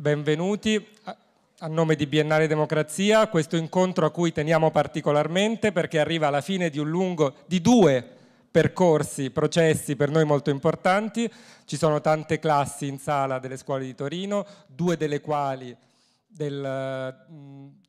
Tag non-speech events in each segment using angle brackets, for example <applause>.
benvenuti a nome di Biennale Democrazia a questo incontro a cui teniamo particolarmente perché arriva alla fine di, lungo, di due percorsi, processi per noi molto importanti. Ci sono tante classi in sala delle scuole di Torino, due delle quali del,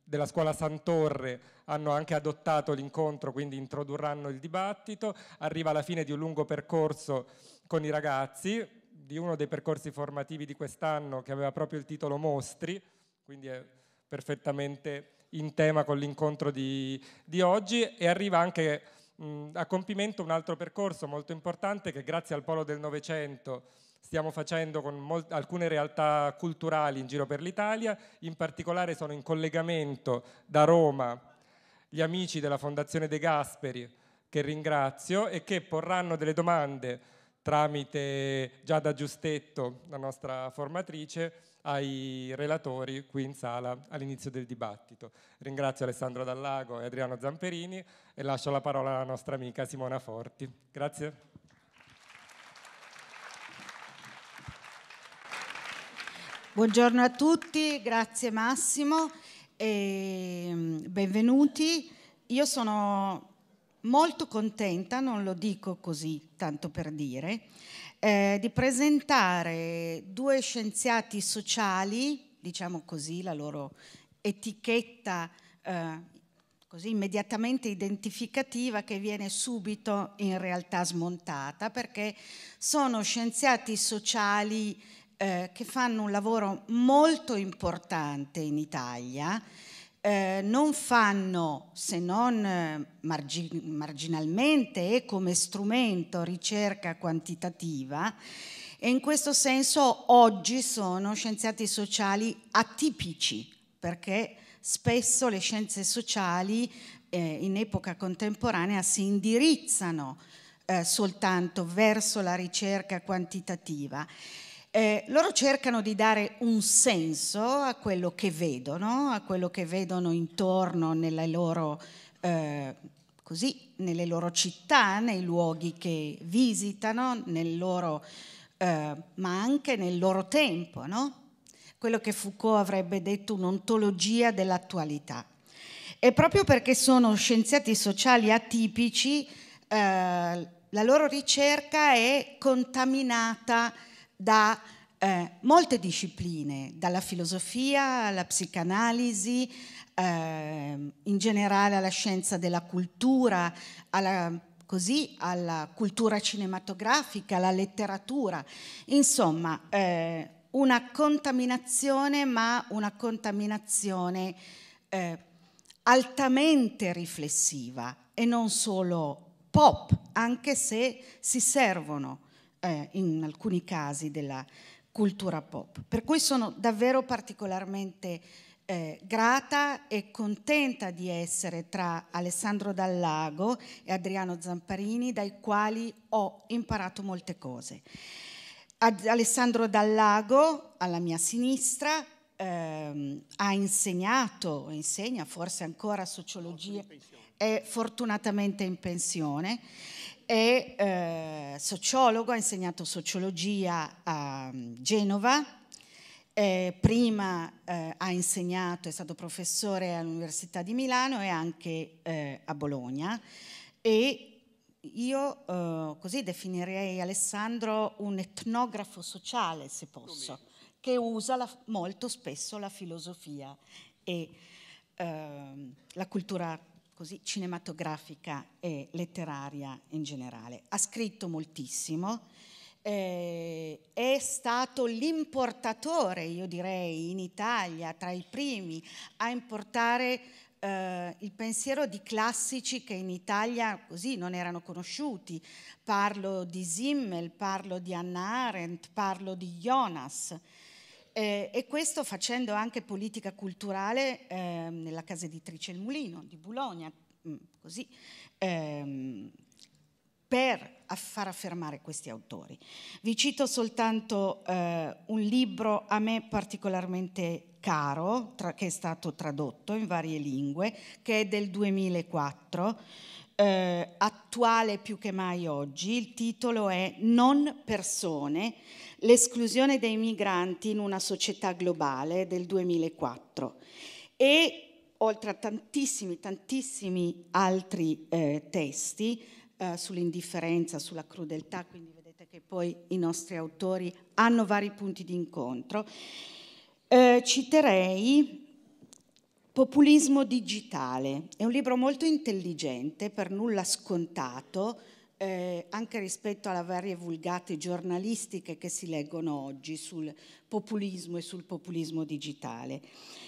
della scuola Santorre hanno anche adottato l'incontro, quindi introdurranno il dibattito. Arriva alla fine di un lungo percorso con i ragazzi, di uno dei percorsi formativi di quest'anno che aveva proprio il titolo Mostri, quindi è perfettamente in tema con l'incontro di, di oggi e arriva anche mh, a compimento un altro percorso molto importante che grazie al Polo del Novecento stiamo facendo con mol- alcune realtà culturali in giro per l'Italia, in particolare sono in collegamento da Roma gli amici della Fondazione De Gasperi che ringrazio e che porranno delle domande tramite Giada Giustetto, la nostra formatrice, ai relatori qui in sala all'inizio del dibattito. Ringrazio Alessandro Dallago e Adriano Zamperini e lascio la parola alla nostra amica Simona Forti. Grazie. Buongiorno a tutti, grazie Massimo e mm, benvenuti. Io sono molto contenta, non lo dico così tanto per dire, eh, di presentare due scienziati sociali, diciamo così, la loro etichetta eh, così immediatamente identificativa che viene subito in realtà smontata perché sono scienziati sociali eh, che fanno un lavoro molto importante in Italia eh, non fanno se non eh, margin- marginalmente e come strumento ricerca quantitativa e in questo senso oggi sono scienziati sociali atipici perché spesso le scienze sociali eh, in epoca contemporanea si indirizzano eh, soltanto verso la ricerca quantitativa eh, loro cercano di dare un senso a quello che vedono, a quello che vedono intorno nelle loro, eh, così, nelle loro città, nei luoghi che visitano, nel loro, eh, ma anche nel loro tempo, no? quello che Foucault avrebbe detto un'ontologia dell'attualità. E proprio perché sono scienziati sociali atipici, eh, la loro ricerca è contaminata da eh, molte discipline, dalla filosofia alla psicanalisi, eh, in generale alla scienza della cultura, alla, così, alla cultura cinematografica, alla letteratura, insomma eh, una contaminazione, ma una contaminazione eh, altamente riflessiva e non solo pop, anche se si servono eh, in alcuni casi della cultura pop. Per cui sono davvero particolarmente eh, grata e contenta di essere tra Alessandro Dallago e Adriano Zamparini, dai quali ho imparato molte cose. Ad Alessandro Dallago, alla mia sinistra, ehm, ha insegnato, insegna forse ancora sociologia, è fortunatamente in pensione è eh, sociologo, ha insegnato sociologia a mm, Genova, eh, prima eh, ha insegnato, è stato professore all'Università di Milano e anche eh, a Bologna e io eh, così definirei Alessandro un etnografo sociale, se posso, che usa la, molto spesso la filosofia e ehm, la cultura così cinematografica e letteraria in generale. Ha scritto moltissimo, eh, è stato l'importatore, io direi, in Italia, tra i primi, a importare eh, il pensiero di classici che in Italia così non erano conosciuti. Parlo di Simmel, parlo di Anna Arendt, parlo di Jonas. Eh, e questo facendo anche politica culturale eh, nella casa editrice Il Mulino di Bologna, mm, così, ehm, per far affermare questi autori. Vi cito soltanto eh, un libro a me particolarmente caro, tra, che è stato tradotto in varie lingue, che è del 2004 eh, attuale più che mai oggi. Il titolo è Non persone, l'esclusione dei migranti in una società globale del 2004. E oltre a tantissimi, tantissimi altri eh, testi eh, sull'indifferenza, sulla crudeltà, quindi vedete che poi i nostri autori hanno vari punti di incontro. Eh, citerei Populismo digitale è un libro molto intelligente, per nulla scontato, eh, anche rispetto alle varie vulgate giornalistiche che si leggono oggi sul populismo e sul populismo digitale.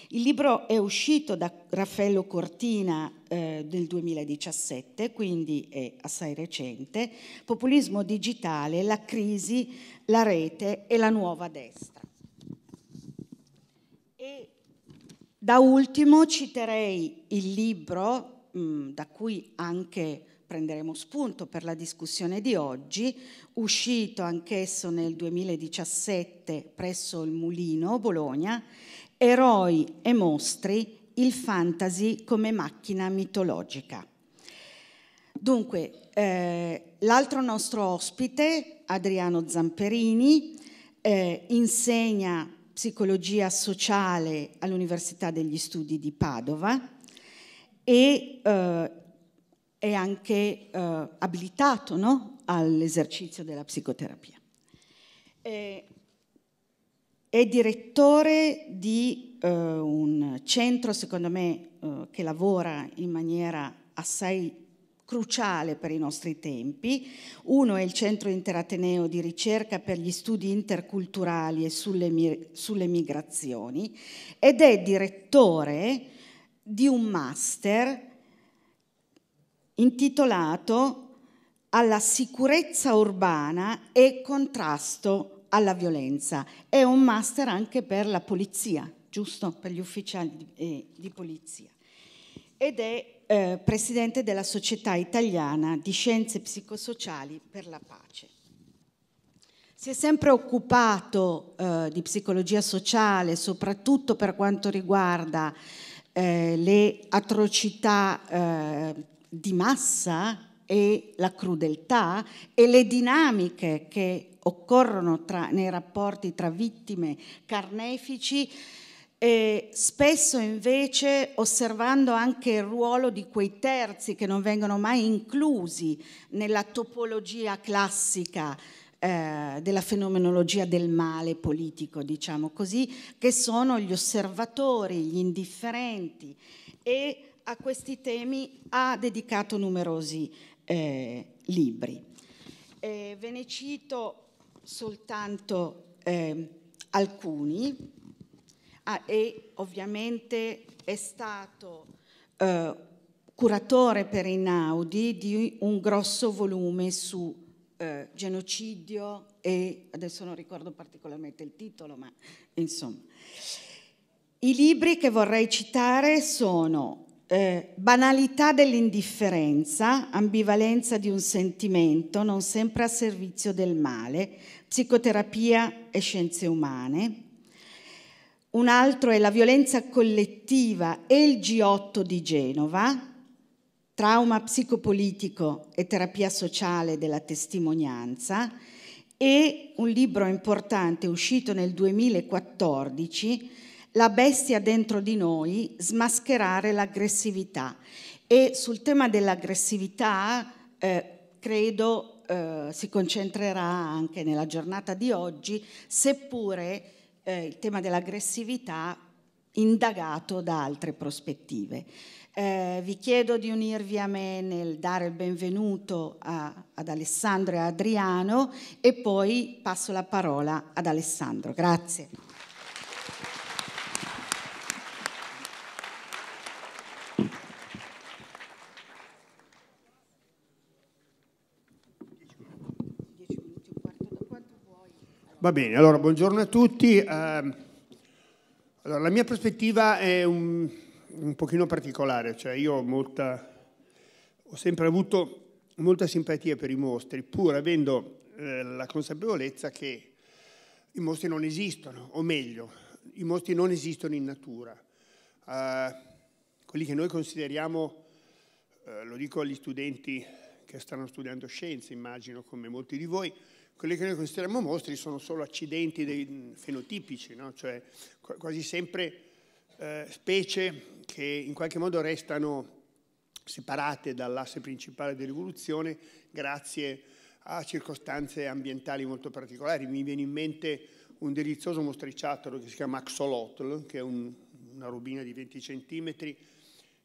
Il libro è uscito da Raffaello Cortina eh, nel 2017, quindi è assai recente, Populismo digitale, la crisi, la rete e la nuova destra. E da ultimo citerei il libro mh, mm, da cui anche prenderemo spunto per la discussione di oggi, uscito anch'esso nel 2017 presso il Mulino, Bologna, Eroi e mostri, il fantasy come macchina mitologica. Dunque, eh, l'altro nostro ospite, Adriano Zamperini, eh, insegna psicologia sociale all'Università degli Studi di Padova e eh, è anche eh, abilitato no? all'esercizio della psicoterapia. E, eh, è direttore di eh, un centro, secondo me, eh, che lavora in maniera assai cruciale per i nostri tempi. Uno è il Centro Interateneo di ricerca per gli studi interculturali e sulle, sulle migrazioni ed è direttore di un master intitolato alla sicurezza urbana e contrasto alla violenza. È un master anche per la polizia, giusto? Per gli ufficiali di, eh, di polizia. Ed è eh, presidente della Società Italiana di Scienze Psicosociali per la Pace. Si è sempre occupato eh, di psicologia sociale, soprattutto per quanto riguarda eh, le atrocità eh, di massa e la crudeltà e le dinamiche che occorrono tra, nei rapporti tra vittime carnefici e spesso invece osservando anche il ruolo di quei terzi che non vengono mai inclusi nella topologia classica eh, della fenomenologia del male politico, diciamo così, che sono gli osservatori, gli indifferenti e a questi temi ha dedicato numerosi eh, libri. Eh, ve ne cito soltanto eh, alcuni ah, e ovviamente è stato eh, curatore per Inaudi di un grosso volume su eh, genocidio e adesso non ricordo particolarmente il titolo, ma insomma. I libri che vorrei citare sono eh, Banalità dell'indifferenza, ambivalenza di un sentimento non sempre a servizio del male, psicoterapia e scienze umane, un altro è la violenza collettiva e il G8 di Genova, trauma psicopolitico e terapia sociale della testimonianza, e un libro importante uscito nel 2014, La bestia dentro di noi, smascherare l'aggressività. E sul tema dell'aggressività eh, credo eh, si concentrerà anche nella giornata di oggi, seppure eh, il tema dell'aggressività indagato da altre prospettive. Eh, vi chiedo di unirvi a me nel dare il benvenuto a, ad Alessandro e Adriano e poi passo la parola ad Alessandro. Grazie. Va bene, allora buongiorno a tutti. Ehm, allora, la mia prospettiva è un, un pochino particolare, cioè io ho, molta, ho sempre avuto molta simpatia per i mostri, pur avendo eh, la consapevolezza che i mostri non esistono, o meglio, i mostri non esistono in natura. Eh, quelli che noi consideriamo, eh, lo dico agli studenti che stanno studiando scienze, immagino come molti di voi, quelli che noi consideriamo mostri sono solo accidenti fenotipici, no? cioè quasi sempre eh, specie che in qualche modo restano separate dall'asse principale dell'evoluzione grazie a circostanze ambientali molto particolari. Mi viene in mente un delizioso mostriciattolo che si chiama axolotl, che è un, una rubina di 20 centimetri,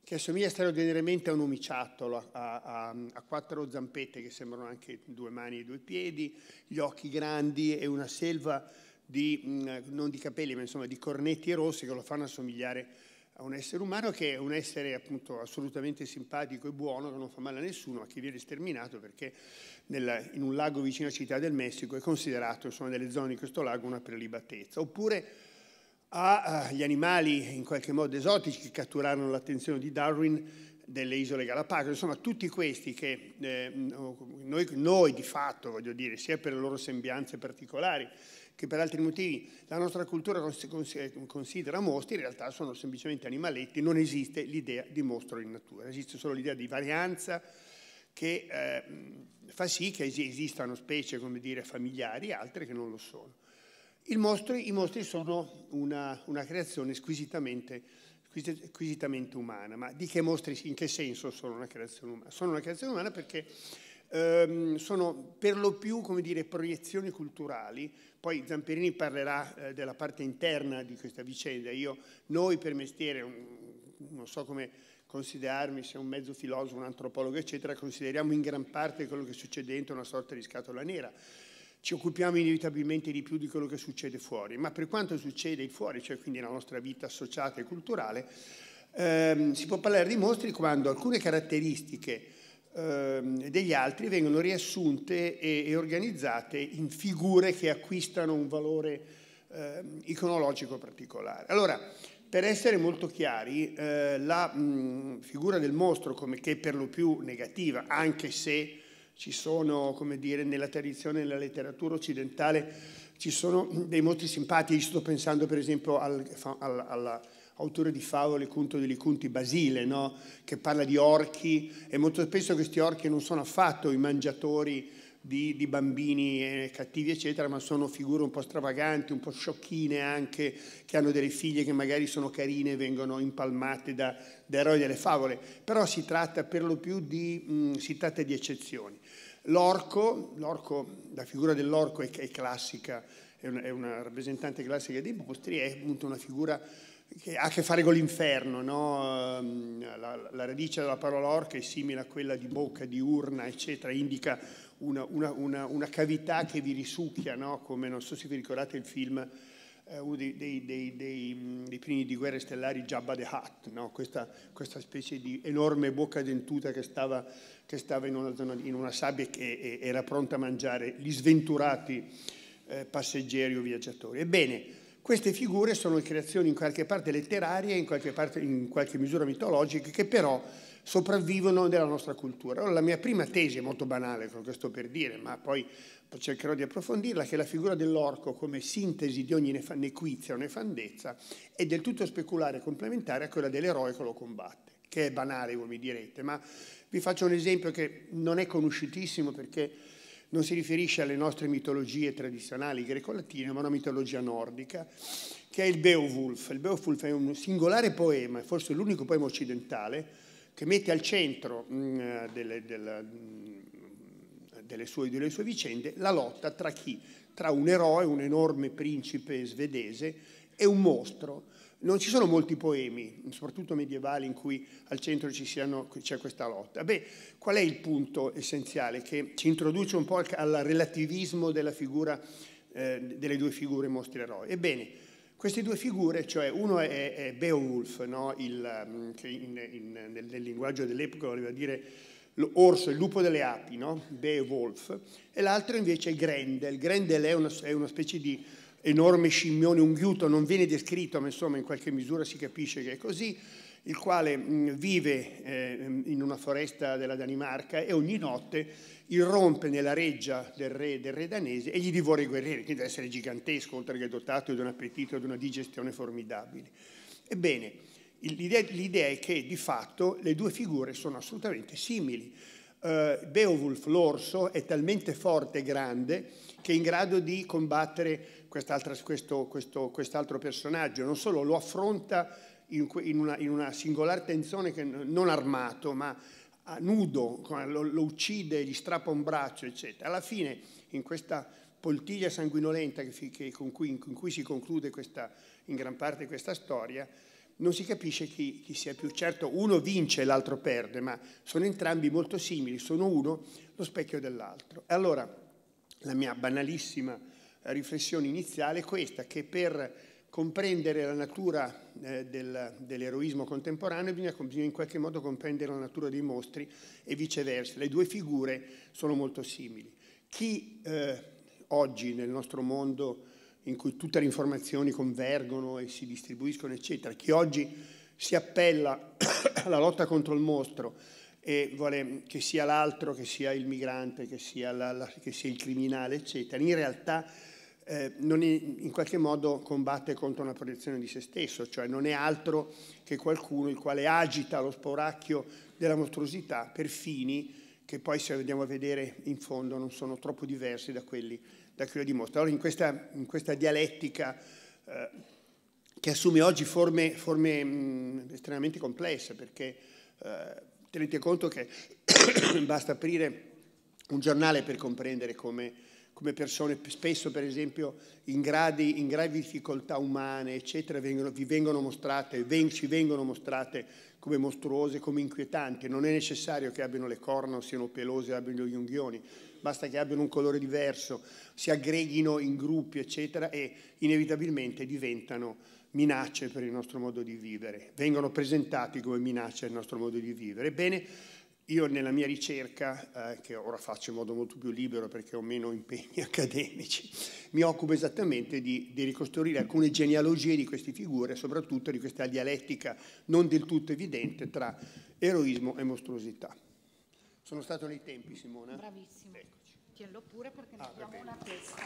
che assomiglia straordinariamente a un omiciattolo, a, a, a, quattro zampette che sembrano anche due mani e due piedi, gli occhi grandi e una selva di, mm, non di capelli, ma insomma di cornetti rossi che lo fanno assomigliare a un essere umano che è un essere appunto assolutamente simpatico e buono, che non fa male a nessuno, ma che viene sterminato perché nella, in un lago vicino a Città del Messico è considerato, insomma, nelle zone di questo lago, una prelibatezza. Oppure agli animali in qualche modo esotici che catturarono l'attenzione di Darwin delle isole Galapagos, insomma tutti questi che eh, noi, noi, di fatto, voglio dire, sia per le loro sembianze particolari che per altri motivi la nostra cultura considera mostri, in realtà sono semplicemente animaletti, non esiste l'idea di mostro in natura, esiste solo l'idea di varianza che eh, fa sì che esistano specie, come dire, familiari, altre che non lo sono mostri, I mostri sono una, una creazione squisitamente, squisitamente, umana, ma di che mostri, in che senso sono una creazione umana? Sono una creazione umana perché ehm, sono per lo più, come dire, proiezioni culturali, poi Zamperini parlerà eh, della parte interna di questa vicenda, io, noi per mestiere, un, non so come considerarmi se un mezzo filosofo, un antropologo, eccetera, consideriamo in gran parte quello che succede dentro una sorta di scatola nera ci occupiamo inevitabilmente di più di quello che succede fuori, ma per quanto succede fuori, cioè quindi la nostra vita associata e culturale, ehm, si può parlare di mostri quando alcune caratteristiche ehm, degli altri vengono riassunte e, e, organizzate in figure che acquistano un valore ehm, iconologico particolare. Allora, per essere molto chiari, eh, la mh, figura del mostro, come che per lo più negativa, anche se ci sono, come dire, nella tradizione, nella letteratura occidentale, ci sono dei molti simpatici, sto pensando per esempio al, al, alla, di favole, Conto degli Cunti Basile, no? che parla di orchi e molto spesso questi orchi non sono affatto i mangiatori di, di bambini eh, cattivi, eccetera, ma sono figure un po' stravaganti, un po' sciocchine anche, che hanno delle figlie che magari sono carine e vengono impalmate da, da eroi delle favole. Però si tratta per lo più di, mh, di eccezioni. L'orco, la figura dell'orco è, è classica, è una, è una, rappresentante classica dei mostri, è appunto una figura che ha a che fare con l'inferno, no? Ehm, la, la, radice della parola orca è simile a quella di bocca, di urna, eccetera, indica una, una, una cavità che vi risucchia, no? come non so se vi ricordate il film eh, uno dei, dei, dei, mm, dei, primi di guerre stellari, Jabba the Hutt, no? questa, questa, specie di enorme bocca dentuta che stava, che stava in, una zona, in, una sabbia e che era pronta a mangiare gli sventurati eh, passeggeri o viaggiatori. Ebbene, queste figure sono creazioni in qualche parte letterarie, in qualche, parte, in qualche misura mitologiche, che però sopravvivono nella nostra cultura. Allora, la mia prima tesi è molto banale, quello che sto per dire, ma poi cercherò di approfondirla, che la figura dell'orco come sintesi di ogni nequizia o nefandezza è del tutto speculare e complementare a quella dell'eroe che lo combatte, che è banale, voi mi direte, ma vi faccio un esempio che non è conosciutissimo perché non si riferisce alle nostre mitologie tradizionali greco-latine, ma a una mitologia nordica, che è il Beowulf. Il Beowulf è un singolare poema, forse l'unico poema occidentale, che mette al centro mh, mm, delle, della, mh, mm, delle sue, delle sue vicende, la lotta tra chi? Tra un eroe, un enorme principe svedese e un mostro. Non ci sono molti poemi, soprattutto medievali, in cui al centro siano, c'è questa lotta. Beh, qual è il punto essenziale che ci introduce un po' al, al relativismo figura, eh, delle due figure mostri eroi? Ebbene, queste due figure, cioè uno è, è Beowulf, no? Il, mm, che in, in, nel, nel linguaggio dell'epoca voleva dire Orso, il lupo delle api, no? Beowulf, e l'altro invece è Grendel. Grendel è una, è una specie di enorme scimmione unghiuto, non viene descritto, ma insomma in qualche misura si capisce che è così, il quale vive eh, in una foresta della Danimarca e ogni notte irrompe nella reggia del re, del re danese e gli divora i guerrieri, quindi deve essere gigantesco, oltre che dotato di un appetito e di una digestione formidabili. Ebbene, L'idea, è che di fatto le due figure sono assolutamente simili. Uh, Beowulf, l'orso, è talmente forte e grande che è in grado di combattere questo, questo, quest'altro personaggio. Non solo lo affronta in, in, una, in una singolare tensione, che, non armato, ma ah, nudo, lo, lo uccide, gli strappa un braccio, eccetera. Alla fine, in questa poltiglia sanguinolenta che, che, con, cui, con cui si conclude questa, in gran parte questa storia, non si capisce chi, chi sia più. Certo uno vince e l'altro perde, ma sono entrambi molto simili, sono uno lo specchio dell'altro. E allora la mia banalissima eh, riflessione iniziale è questa, che per comprendere la natura eh, del, dell'eroismo contemporaneo bisogna, bisogna, in qualche modo comprendere la natura dei mostri e viceversa. Le due figure sono molto simili. Chi eh, oggi nel nostro mondo in cui tutte le informazioni convergono e si distribuiscono, eccetera. Chi oggi si appella <coughs> alla lotta contro il mostro e vuole che sia l'altro, che sia il migrante, che sia, la, la, che sia il criminale, eccetera, in realtà eh, non è, in qualche modo combatte contro una proiezione di se stesso, cioè non è altro che qualcuno il quale agita lo sporacchio della mostruosità per fini che poi se andiamo a vedere in fondo non sono troppo diversi da quelli da cui lo dimostra. Allora in questa, in questa dialettica eh, che assume oggi forme, forme mh, mm, estremamente complesse, perché eh, tenete conto che <coughs> basta aprire un giornale per comprendere come, come persone spesso per esempio in, gradi, in, gravi difficoltà umane, eccetera, vengono, vi vengono mostrate, ven, ci vengono mostrate come mostruose, come inquietanti. Non è necessario che abbiano le corna o siano pelose, abbiano gli unghioni basta che abbiano un colore diverso, si aggreghino in gruppi, eccetera, e inevitabilmente diventano minacce per il nostro modo di vivere, vengono presentati come minacce al nostro modo di vivere. Ebbene, io nella mia ricerca, eh, che ora faccio in modo molto più libero perché ho meno impegni <laughs> accademici, mi occupo esattamente di, di, ricostruire alcune genealogie di queste figure, soprattutto di questa dialettica non del tutto evidente tra eroismo e mostruosità. Sono stato nei tempi, Simona. Bravissimo. Eccoci. Tienlo pure perché ne ah, abbiamo una testa.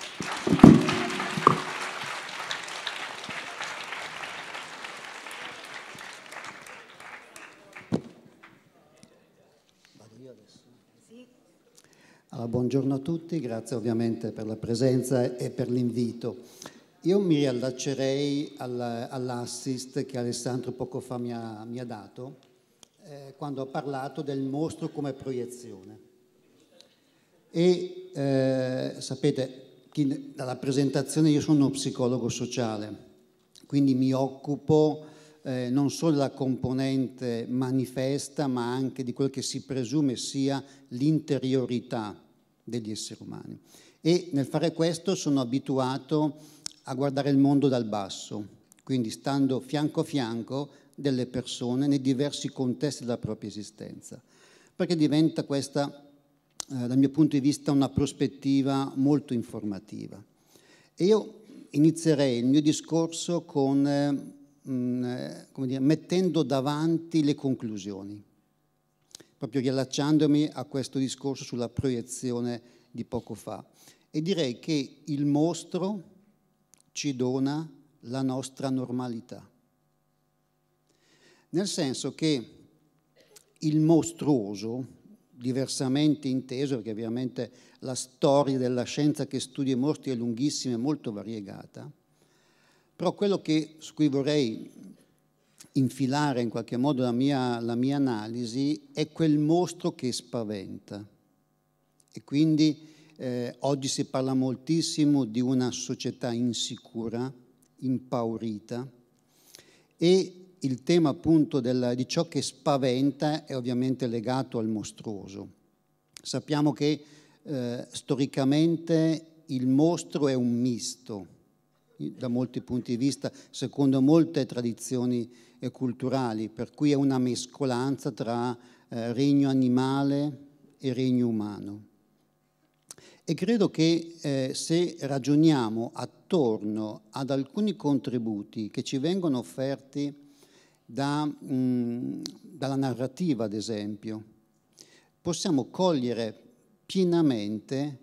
Vado io adesso. Sì. Allora, buongiorno a tutti, grazie ovviamente per la presenza e per l'invito. Io mi riallaccerei all'assist che Alessandro poco fa mi ha, mi ha dato eh, quando ha parlato del mostro come proiezione. E eh, sapete, chi, dalla presentazione io sono uno psicologo sociale, quindi mi occupo eh, non solo della componente manifesta, ma anche di quel che si presume sia l'interiorità degli esseri umani. E nel fare questo sono abituato a guardare il mondo dal basso, quindi stando fianco a fianco delle persone nei diversi contesti della propria esistenza, perché diventa questa, eh, dal mio punto di vista, una prospettiva molto informativa. E io inizierei il mio discorso con, eh, mh, mm, eh, dire, mettendo davanti le conclusioni, proprio riallacciandomi a questo discorso sulla proiezione di poco fa. E direi che il mostro ci dona la nostra normalità nel senso che il mostruoso, diversamente inteso, perché ovviamente la storia della scienza che studia i morti è lunghissima e molto variegata, però quello che, su cui vorrei infilare in qualche modo la mia, la mia analisi è quel mostro che spaventa. E quindi eh, oggi si parla moltissimo di una società insicura, impaurita, e il tema appunto del, di ciò che spaventa è ovviamente legato al mostruoso. Sappiamo che eh, storicamente il mostro è un misto, da molti punti di vista, secondo molte tradizioni eh, culturali, per cui è una mescolanza tra eh, regno animale e regno umano. E credo che eh, se ragioniamo attorno ad alcuni contributi che ci vengono offerti da, mh, mm, dalla narrativa, ad esempio, possiamo cogliere pienamente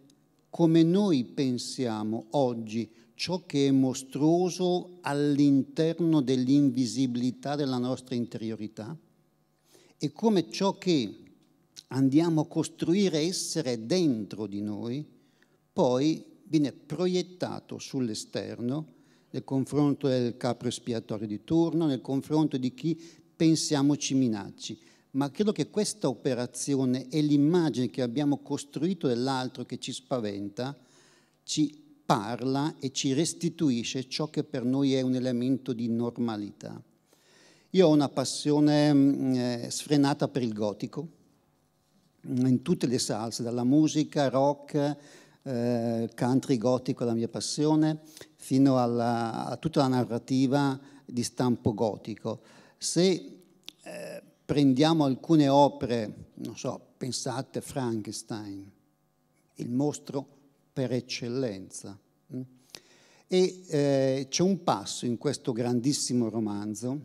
come noi pensiamo oggi ciò che è mostruoso all'interno dell'invisibilità della nostra interiorità e come ciò che andiamo a costruire essere dentro di noi poi viene proiettato sull'esterno nel confronto del capro espiatorio di turno, nel confronto di chi pensiamo ci minacci. Ma credo che questa operazione e l'immagine che abbiamo costruito dell'altro che ci spaventa ci parla e ci restituisce ciò che per noi è un elemento di normalità. Io ho una passione mm, eh, sfrenata per il gotico, mm, in tutte le salse, dalla musica, rock, eh, country gotico è la mia passione, fino alla, a tutta la narrativa di stampo gotico. Se eh, prendiamo alcune opere, non so, pensate Frankenstein, il mostro per eccellenza, mm? e eh, c'è un passo in questo grandissimo romanzo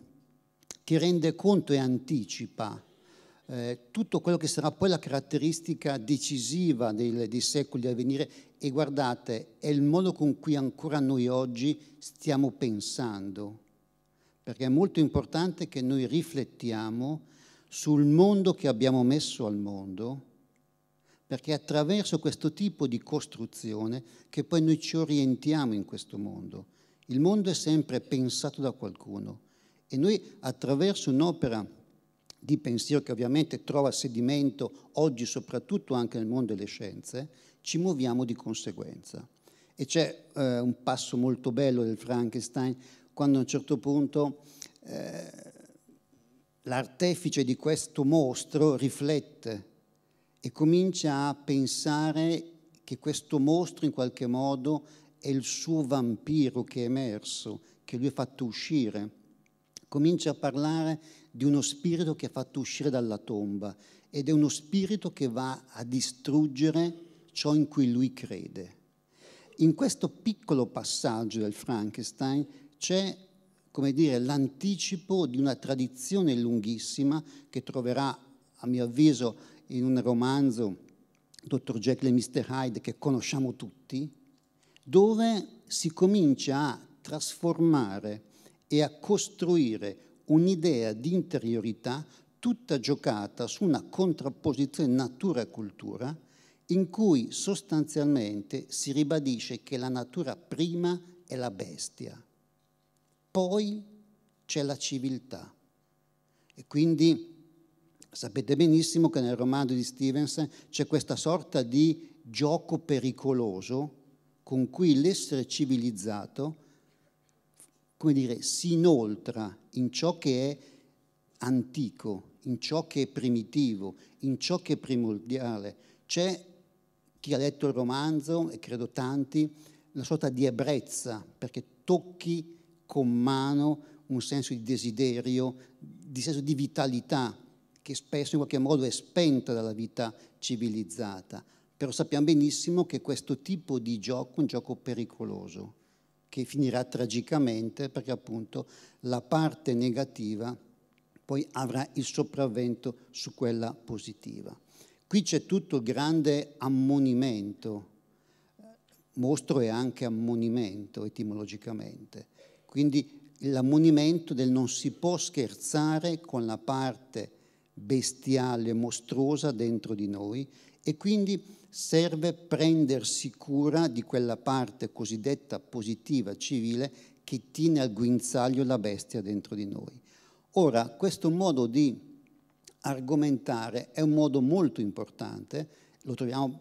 che rende conto e anticipa eh, tutto quello che sarà poi la caratteristica decisiva dei, dei secoli a venire e guardate, è il modo con cui ancora noi oggi stiamo pensando, perché è molto importante che noi riflettiamo sul mondo che abbiamo messo al mondo, perché è attraverso questo tipo di costruzione che poi noi ci orientiamo in questo mondo. Il mondo è sempre pensato da qualcuno e noi attraverso un'opera di pensiero che ovviamente trova sedimento oggi soprattutto anche nel mondo delle scienze, ci muoviamo di conseguenza. E c'è eh, un passo molto bello del Frankenstein quando a un certo punto eh, l'artefice di questo mostro riflette e comincia a pensare che questo mostro in qualche modo è il suo vampiro che è emerso, che lui ha fatto uscire. Comincia a parlare di uno spirito che ha fatto uscire dalla tomba ed è uno spirito che va a distruggere ciò in cui lui crede. In questo piccolo passaggio del Frankenstein c'è come dire, l'anticipo di una tradizione lunghissima che troverà, a mio avviso, in un romanzo, Dottor Jekyll e Mr. Hyde, che conosciamo tutti, dove si comincia a trasformare e a costruire un'idea di interiorità tutta giocata su una contrapposizione natura-cultura in cui sostanzialmente si ribadisce che la natura prima è la bestia, poi c'è la civiltà. E quindi sapete benissimo che nel romanzo di Stevenson c'è questa sorta di gioco pericoloso con cui l'essere civilizzato come dire, si inoltra in ciò che è antico, in ciò che è primitivo, in ciò che è primordiale. C'è chi ha letto il romanzo, e credo tanti, una sorta di ebbrezza, perché tocchi con mano un senso di desiderio, di senso di vitalità, che spesso in qualche modo è spenta dalla vita civilizzata. Però sappiamo benissimo che questo tipo di gioco è un gioco pericoloso che finirà tragicamente perché appunto la parte negativa poi avrà il sopravvento su quella positiva. Qui c'è tutto il grande ammonimento, mostro è anche ammonimento etimologicamente, quindi l'ammonimento del non si può scherzare con la parte bestiale, mostruosa dentro di noi e quindi serve prendersi cura di quella parte cosiddetta positiva civile che tiene al guinzaglio la bestia dentro di noi. Ora, questo modo di argomentare è un modo molto importante, lo troviamo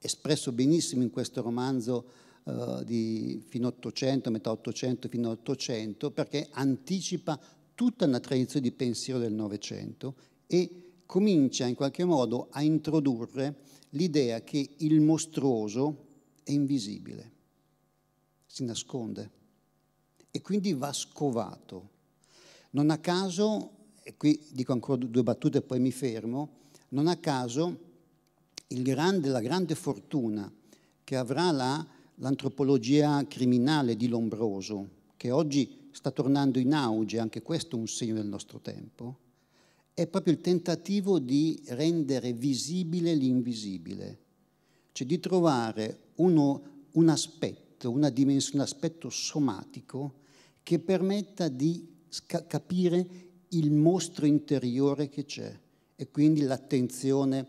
espresso benissimo in questo romanzo Uh, di fino 800, metà 800 fino 800, perché anticipa tutta una tradizione di pensiero del Novecento e comincia in qualche modo a introdurre l'idea che il mostruoso è invisibile, si nasconde e quindi va scovato. Non a caso, e qui dico ancora due battute e poi mi fermo, non a caso grande, la grande fortuna che avrà la, l'antropologia criminale di Lombroso, che oggi sta tornando in auge, anche questo è un segno del nostro tempo, è proprio il tentativo di rendere visibile l'invisibile, cioè di trovare uno, un aspetto, una dimensione, un aspetto somatico che permetta di capire il mostro interiore che c'è e quindi l'attenzione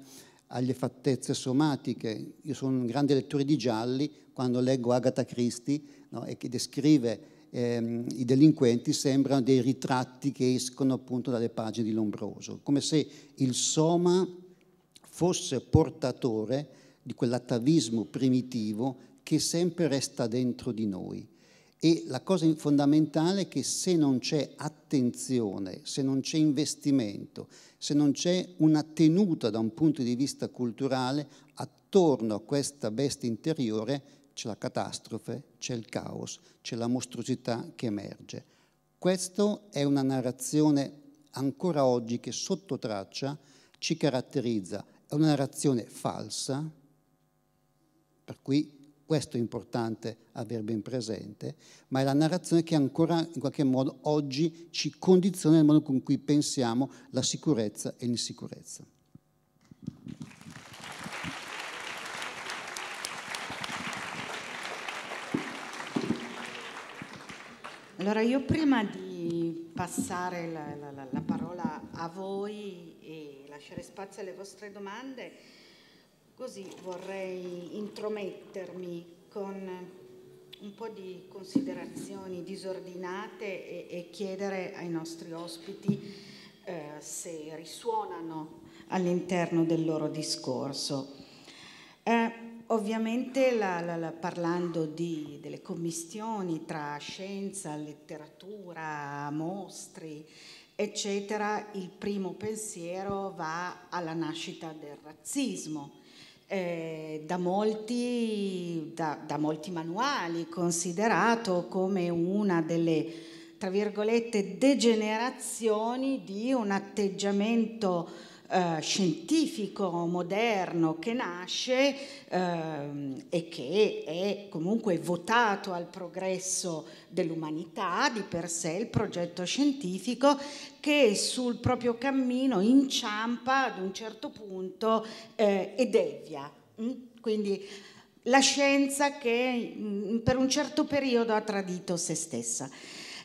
alle fattezze somatiche. Io sono un grande lettore di gialli, quando leggo Agatha Christie no, e che descrive ehm, i delinquenti sembrano dei ritratti che escono appunto dalle pagine di Lombroso, come se il Soma fosse portatore di quell'atavismo primitivo che sempre resta dentro di noi. E la cosa fondamentale è che se non c'è attenzione, se non c'è investimento, se non c'è una tenuta da un punto di vista culturale attorno a questa bestia interiore, c'è la catastrofe, c'è il caos, c'è la mostruosità che emerge. Questa è una narrazione ancora oggi che sotto traccia ci caratterizza, è una narrazione falsa, per cui questo è importante aver ben presente, ma è la narrazione che ancora in qualche modo oggi ci condiziona nel modo con cui pensiamo la sicurezza e l'insicurezza. Allora io prima di passare la, la, la, parola a voi e lasciare spazio alle vostre domande, così vorrei intromettermi con un po' di considerazioni disordinate e, e chiedere ai nostri ospiti eh, se risuonano all'interno del loro discorso. Eh, ovviamente la, la, la, parlando di, delle commissioni tra scienza, letteratura, mostri, eccetera, il primo pensiero va alla nascita del razzismo. Eh, da, molti, da, da, molti, manuali considerato come una delle, tra virgolette, degenerazioni di un atteggiamento eh, scientifico moderno che nasce ehm, e che è comunque votato al progresso dell'umanità, di per sé il progetto scientifico che sul proprio cammino inciampa ad un certo punto eh, e devia. Mm? Quindi la scienza che mm, per un certo periodo ha tradito se stessa.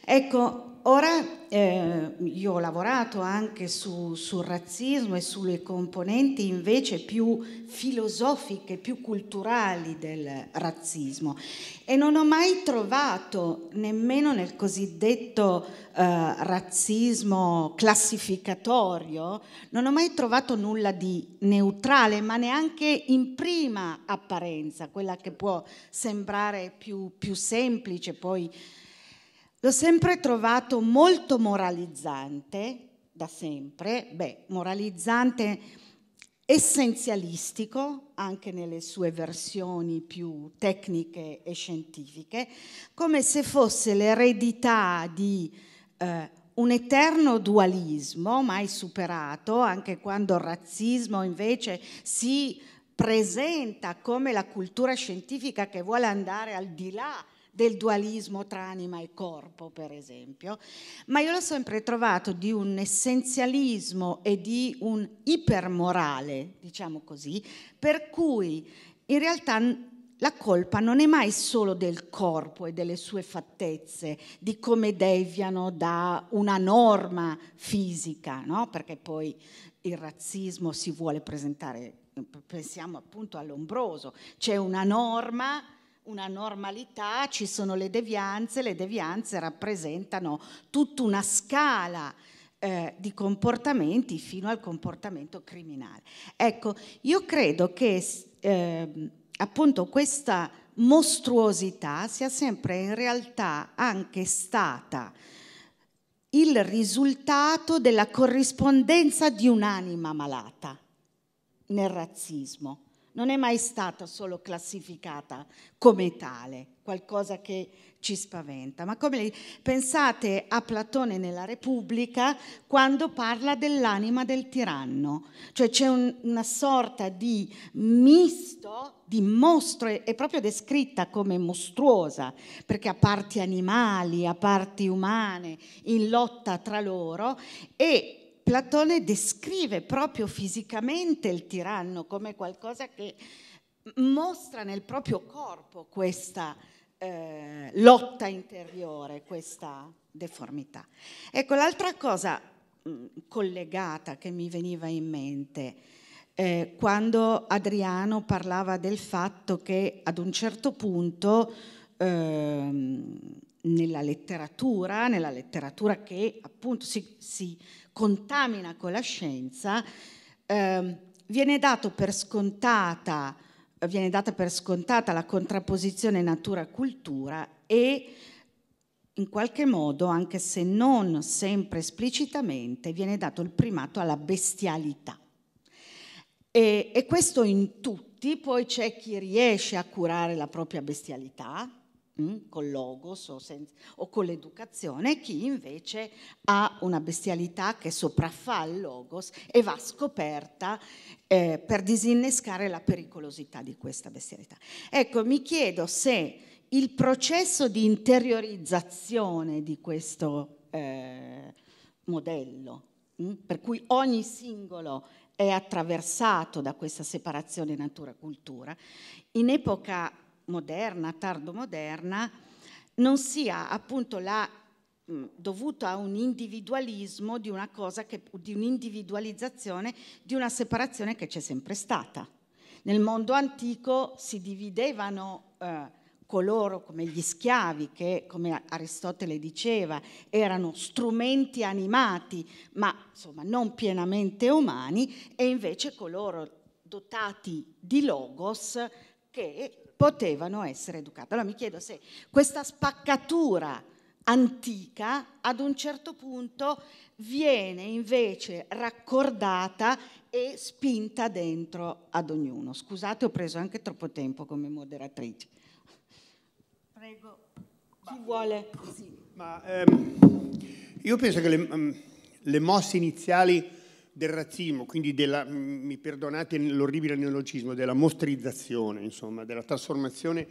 Ecco, Ora eh, io ho lavorato anche su, sul razzismo e sulle componenti invece più filosofiche, più culturali del razzismo e non ho mai trovato nemmeno nel cosiddetto eh, razzismo classificatorio, non ho mai trovato nulla di neutrale, ma neanche in prima apparenza, quella che può sembrare più, più semplice, poi L'ho sempre trovato molto moralizzante, da sempre, beh, moralizzante essenzialistico, anche nelle sue versioni più tecniche e scientifiche, come se fosse l'eredità di eh, un eterno dualismo mai superato, anche quando il razzismo invece si presenta come la cultura scientifica che vuole andare al di là del dualismo tra anima e corpo, per esempio, ma io l'ho sempre trovato di un essenzialismo e di un ipermorale, diciamo così, per cui in realtà la colpa non è mai solo del corpo e delle sue fattezze, di come deviano da una norma fisica, no? perché poi il razzismo si vuole presentare, pensiamo appunto all'ombroso, c'è una norma una normalità, ci sono le devianze, le devianze rappresentano tutta una scala eh, di comportamenti fino al comportamento criminale. Ecco, io credo che eh, appunto questa mostruosità sia sempre in realtà anche stata il risultato della corrispondenza di un'anima malata nel razzismo non è mai stata solo classificata come tale, qualcosa che ci spaventa, ma come pensate a Platone nella Repubblica quando parla dell'anima del tiranno, cioè c'è un, una sorta di misto, di mostro, è proprio descritta come mostruosa, perché ha parti animali, ha parti umane, in lotta tra loro e Platone descrive proprio fisicamente il tiranno come qualcosa che mostra nel proprio corpo questa eh, lotta interiore, questa deformità. Ecco, l'altra cosa mh, collegata che mi veniva in mente, eh, quando Adriano parlava del fatto che ad un certo punto ehm, nella letteratura, nella letteratura che appunto si, si contamina con la scienza, eh, viene, per scontata, viene data per scontata la contrapposizione natura-cultura e in qualche modo, anche se non sempre esplicitamente, viene dato il primato alla bestialità. E, e questo in tutti, poi c'è chi riesce a curare la propria bestialità, Mm, col logos o, senza, o con l'educazione, chi invece ha una bestialità che sopraffa al logos e va scoperta eh, per disinnescare la pericolosità di questa bestialità. Ecco, mi chiedo se il processo di interiorizzazione di questo eh, modello, mm, per cui ogni singolo è attraversato da questa separazione natura-cultura, in epoca moderna, tardomoderna, non sia appunto la, mh, dovuto a un individualismo di una cosa, che, di un'individualizzazione, di una separazione che c'è sempre stata. Nel mondo antico si dividevano eh, coloro come gli schiavi, che come Aristotele diceva erano strumenti animati, ma insomma non pienamente umani, e invece coloro dotati di logos che potevano essere educate. Allora mi chiedo se questa spaccatura antica ad un certo punto viene invece raccordata e spinta dentro ad ognuno. Scusate, ho preso anche troppo tempo come moderatrice. Prego, chi vuole? Sì. Ma, ehm, io penso che le, mm, le mosse iniziali del razzismo, quindi della, mi perdonate l'orribile neologismo, della mostrizzazione, insomma, della trasformazione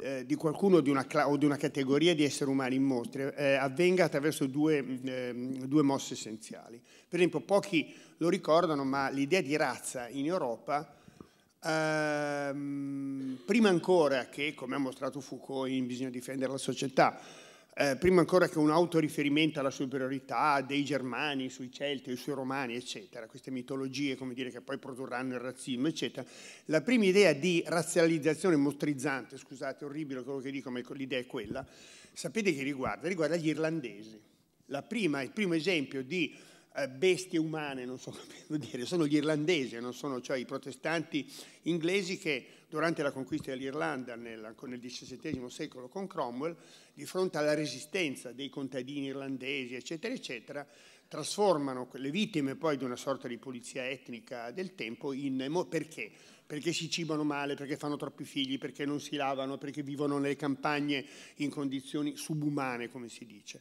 eh, di qualcuno di una, o di una categoria di esseri umani in mostri, eh, avvenga attraverso due, eh, due mosse essenziali. Per esempio, pochi lo ricordano, ma l'idea di razza in Europa... Ehm, prima ancora che, come ha mostrato Foucault in Bisogna difendere la società, eh, prima ancora che un autoriferimento alla superiorità dei germani sui celti, sui romani, eccetera, queste mitologie come dire, che poi produrranno il razzismo, eccetera, la prima idea di razzializzazione mostrizzante, scusate, orribile quello che dico, ma l'idea è quella, sapete che riguarda? Riguarda gli irlandesi. Prima, il primo esempio di eh, bestie umane, non so come <laughs> dire, sono gli irlandesi, non sono cioè i protestanti inglesi che durante la conquista dell'Irlanda nel, nel XVII secolo con Cromwell, di fronte alla resistenza dei contadini irlandesi, eccetera, eccetera, trasformano le vittime poi di una sorta di pulizia etnica del tempo in... perché? Perché si cibano male, perché fanno troppi figli, perché non si lavano, perché vivono nelle campagne in condizioni subumane, come si dice.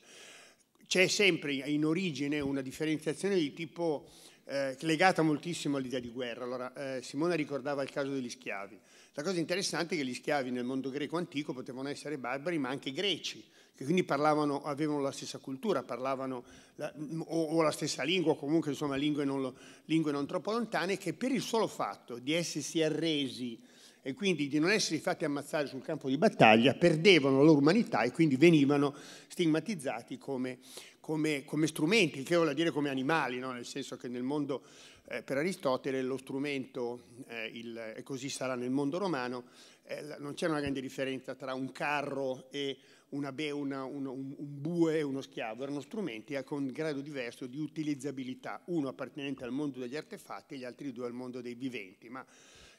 C'è sempre in origine una differenziazione di tipo eh, legata moltissimo all'idea di guerra. Allora, eh, Simona ricordava il caso degli schiavi. La cosa interessante è che gli schiavi nel mondo greco antico potevano essere barbari ma anche greci, che quindi parlavano, avevano la stessa cultura, parlavano la, mm, o, o, la stessa lingua, o comunque insomma lingue non, lingue non troppo lontane, che per il solo fatto di essersi arresi e quindi di non essere fatti ammazzare sul campo di battaglia, perdevano la loro umanità e quindi venivano stigmatizzati come, come, come strumenti, che vuol dire come animali, no? nel senso che nel mondo eh, per Aristotele lo strumento, eh, il, e così sarà nel mondo romano, eh, non c'è una grande differenza tra un carro e una beuna, un, un, un bue e uno schiavo, erano strumenti con grado diverso di utilizzabilità, uno appartenente al mondo degli artefatti e gli altri due al mondo dei viventi, ma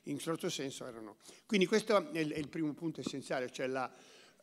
in un certo senso erano. Quindi questo è il, è il primo punto essenziale, cioè la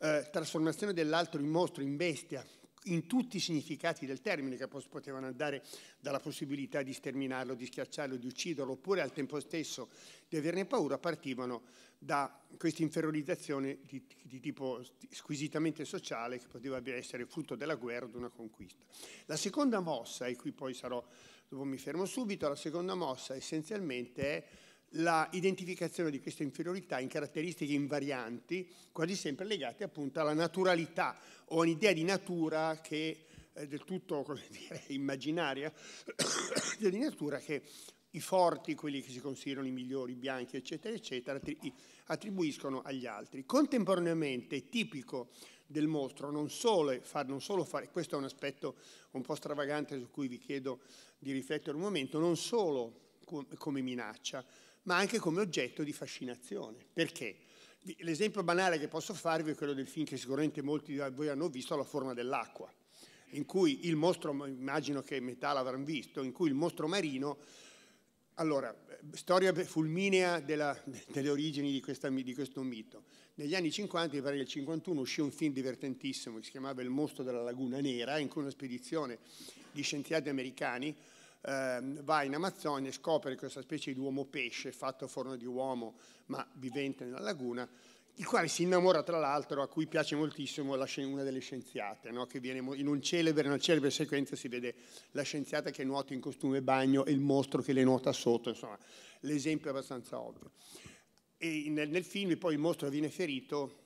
eh, trasformazione dell'altro in mostro, in bestia, in tutti i significati del termine, che potevano andare dalla possibilità di sterminarlo, di schiacciarlo, di ucciderlo, oppure al tempo stesso di averne paura, partivano da questa inferiorizzazione di, di tipo squisitamente sociale che poteva essere frutto della guerra o di una conquista. La seconda mossa, e qui poi sarò, dopo mi fermo subito, la seconda mossa essenzialmente è la identificazione di questa inferiorità in caratteristiche invarianti, quasi sempre legate appunto alla naturalità o un'idea di natura che è eh, del tutto <laughs> come dire, immaginaria, <coughs> di natura che i forti, quelli che si considerano i migliori, i bianchi, eccetera, eccetera, attribuiscono agli altri. Contemporaneamente è tipico del mostro non solo, far, non solo fare, questo è un aspetto un po' stravagante su cui vi chiedo di riflettere un momento, non solo come minaccia, ma anche come oggetto di fascinazione. Perché? L'esempio banale che posso farvi è quello del film che sicuramente molti di voi hanno visto, La forma dell'acqua, in cui il mostro, immagino che metà l'avranno visto, in cui il mostro marino, allora, storia fulminea della, <laughs> delle origini di, questa, di, questo mito. Negli anni 50, mi pare che nel 51, uscì un film divertentissimo che si chiamava Il mostro della laguna nera, in cui una spedizione di scienziati americani ehm, va in Amazzonia e scopre questa specie di uomo pesce fatto a forma di uomo ma vivente nella laguna, il quale si innamora tra l'altro, a cui piace moltissimo una delle scienziate, no? che viene in un celebre, una celebre sequenza si vede la scienziata che nuota in costume bagno e il mostro che le nuota sotto, insomma l'esempio è abbastanza ovvio. E nel, nel film poi il mostro viene ferito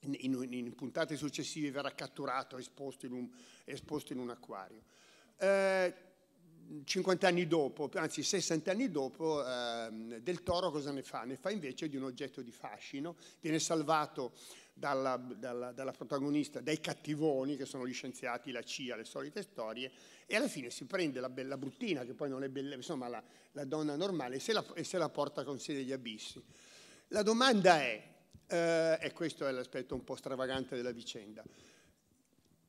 in, in, puntate successive verrà catturato, esposto in un, esposto in un acquario. Eh, 50 anni dopo, anzi 60 anni dopo, ehm, del toro cosa ne fa? Ne fa invece di un oggetto di fascino, viene salvato dalla, dalla, dalla, protagonista, dai cattivoni che sono gli scienziati, la CIA, le solite storie, e alla fine si prende la, bella, bruttina, che poi non è bella, insomma la, la donna normale, se la, e se la porta con sé degli abissi. La domanda è, eh, e questo è l'aspetto un po' stravagante della vicenda,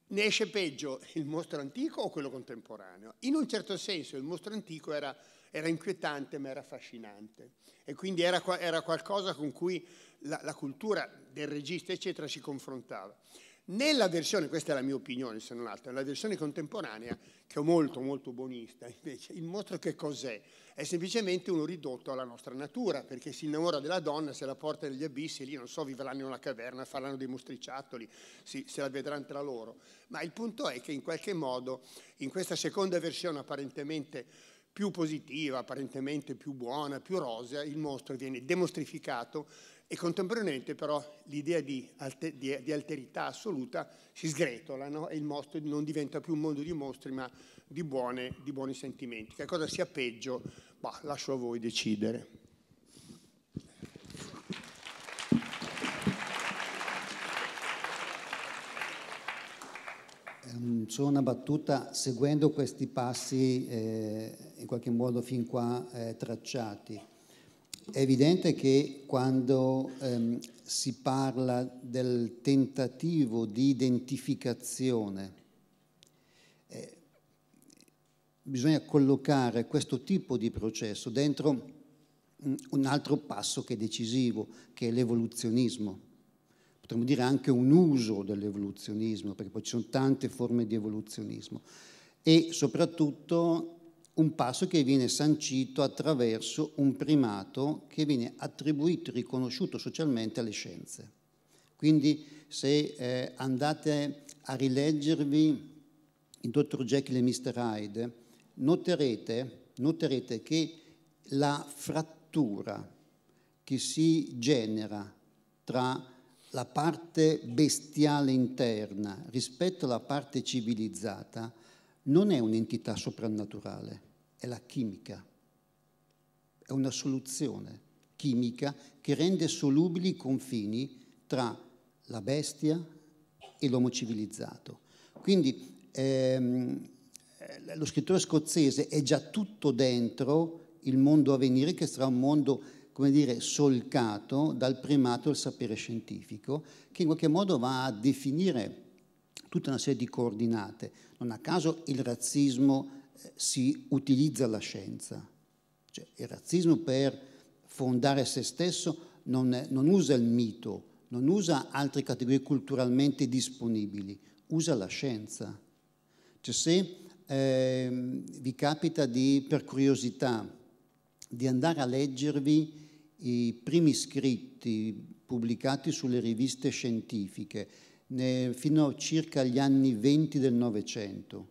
ne esce peggio il mostro antico o quello contemporaneo? In un certo senso il mostro antico era, era inquietante ma era affascinante e quindi era, era qualcosa con cui la, la cultura del regista eccetera si confrontava. Nella versione, questa è la mia opinione se non altro, nella versione contemporanea, che è molto molto buonista invece, il mostro che cos'è? È semplicemente uno ridotto alla nostra natura, perché si innamora della donna, se la porta negli abissi, lì non so, vivranno in una caverna, faranno dei mostriciattoli, si, se la vedranno tra loro. Ma il punto è che in qualche modo, in questa seconda versione apparentemente più positiva, apparentemente più buona, più rosea, il mostro viene demostrificato e contemporaneamente però l'idea di, alter, di, di, alterità assoluta si sgretola no? e il mostro non diventa più un mondo di mostri ma di, buone, di buoni sentimenti. Che cosa sia peggio? Bah, lascio a voi decidere. Ehm, solo una battuta, seguendo questi passi eh, in qualche modo fin qua eh, tracciati è evidente che quando ehm, si parla del tentativo di identificazione, eh, bisogna collocare questo tipo di processo dentro un altro passo che è decisivo, che è l'evoluzionismo. Potremmo dire anche un uso dell'evoluzionismo, perché poi ci sono tante forme di evoluzionismo. E soprattutto un passo che viene sancito attraverso un primato che viene attribuito, e riconosciuto socialmente alle scienze. Quindi se eh, andate a rileggervi il dottor Jekyll e Mr. Hyde, noterete, noterete che la frattura che si genera tra la parte bestiale interna rispetto alla parte civilizzata non è un'entità soprannaturale, è la chimica, è una soluzione chimica che rende solubili i confini tra la bestia e l'uomo civilizzato. Quindi ehm, lo scrittore scozzese è già tutto dentro il mondo a venire che sarà un mondo come dire, solcato dal primato del sapere scientifico, che in qualche modo va a definire tutta una serie di coordinate. Non a caso il razzismo si utilizza la scienza. Cioè, il razzismo per fondare se stesso non, non usa il mito, non usa altre categorie culturalmente disponibili, usa la scienza. Cioè, se eh, vi capita di, per curiosità di andare a leggervi i primi scritti pubblicati sulle riviste scientifiche fino a circa gli anni 20 del Novecento,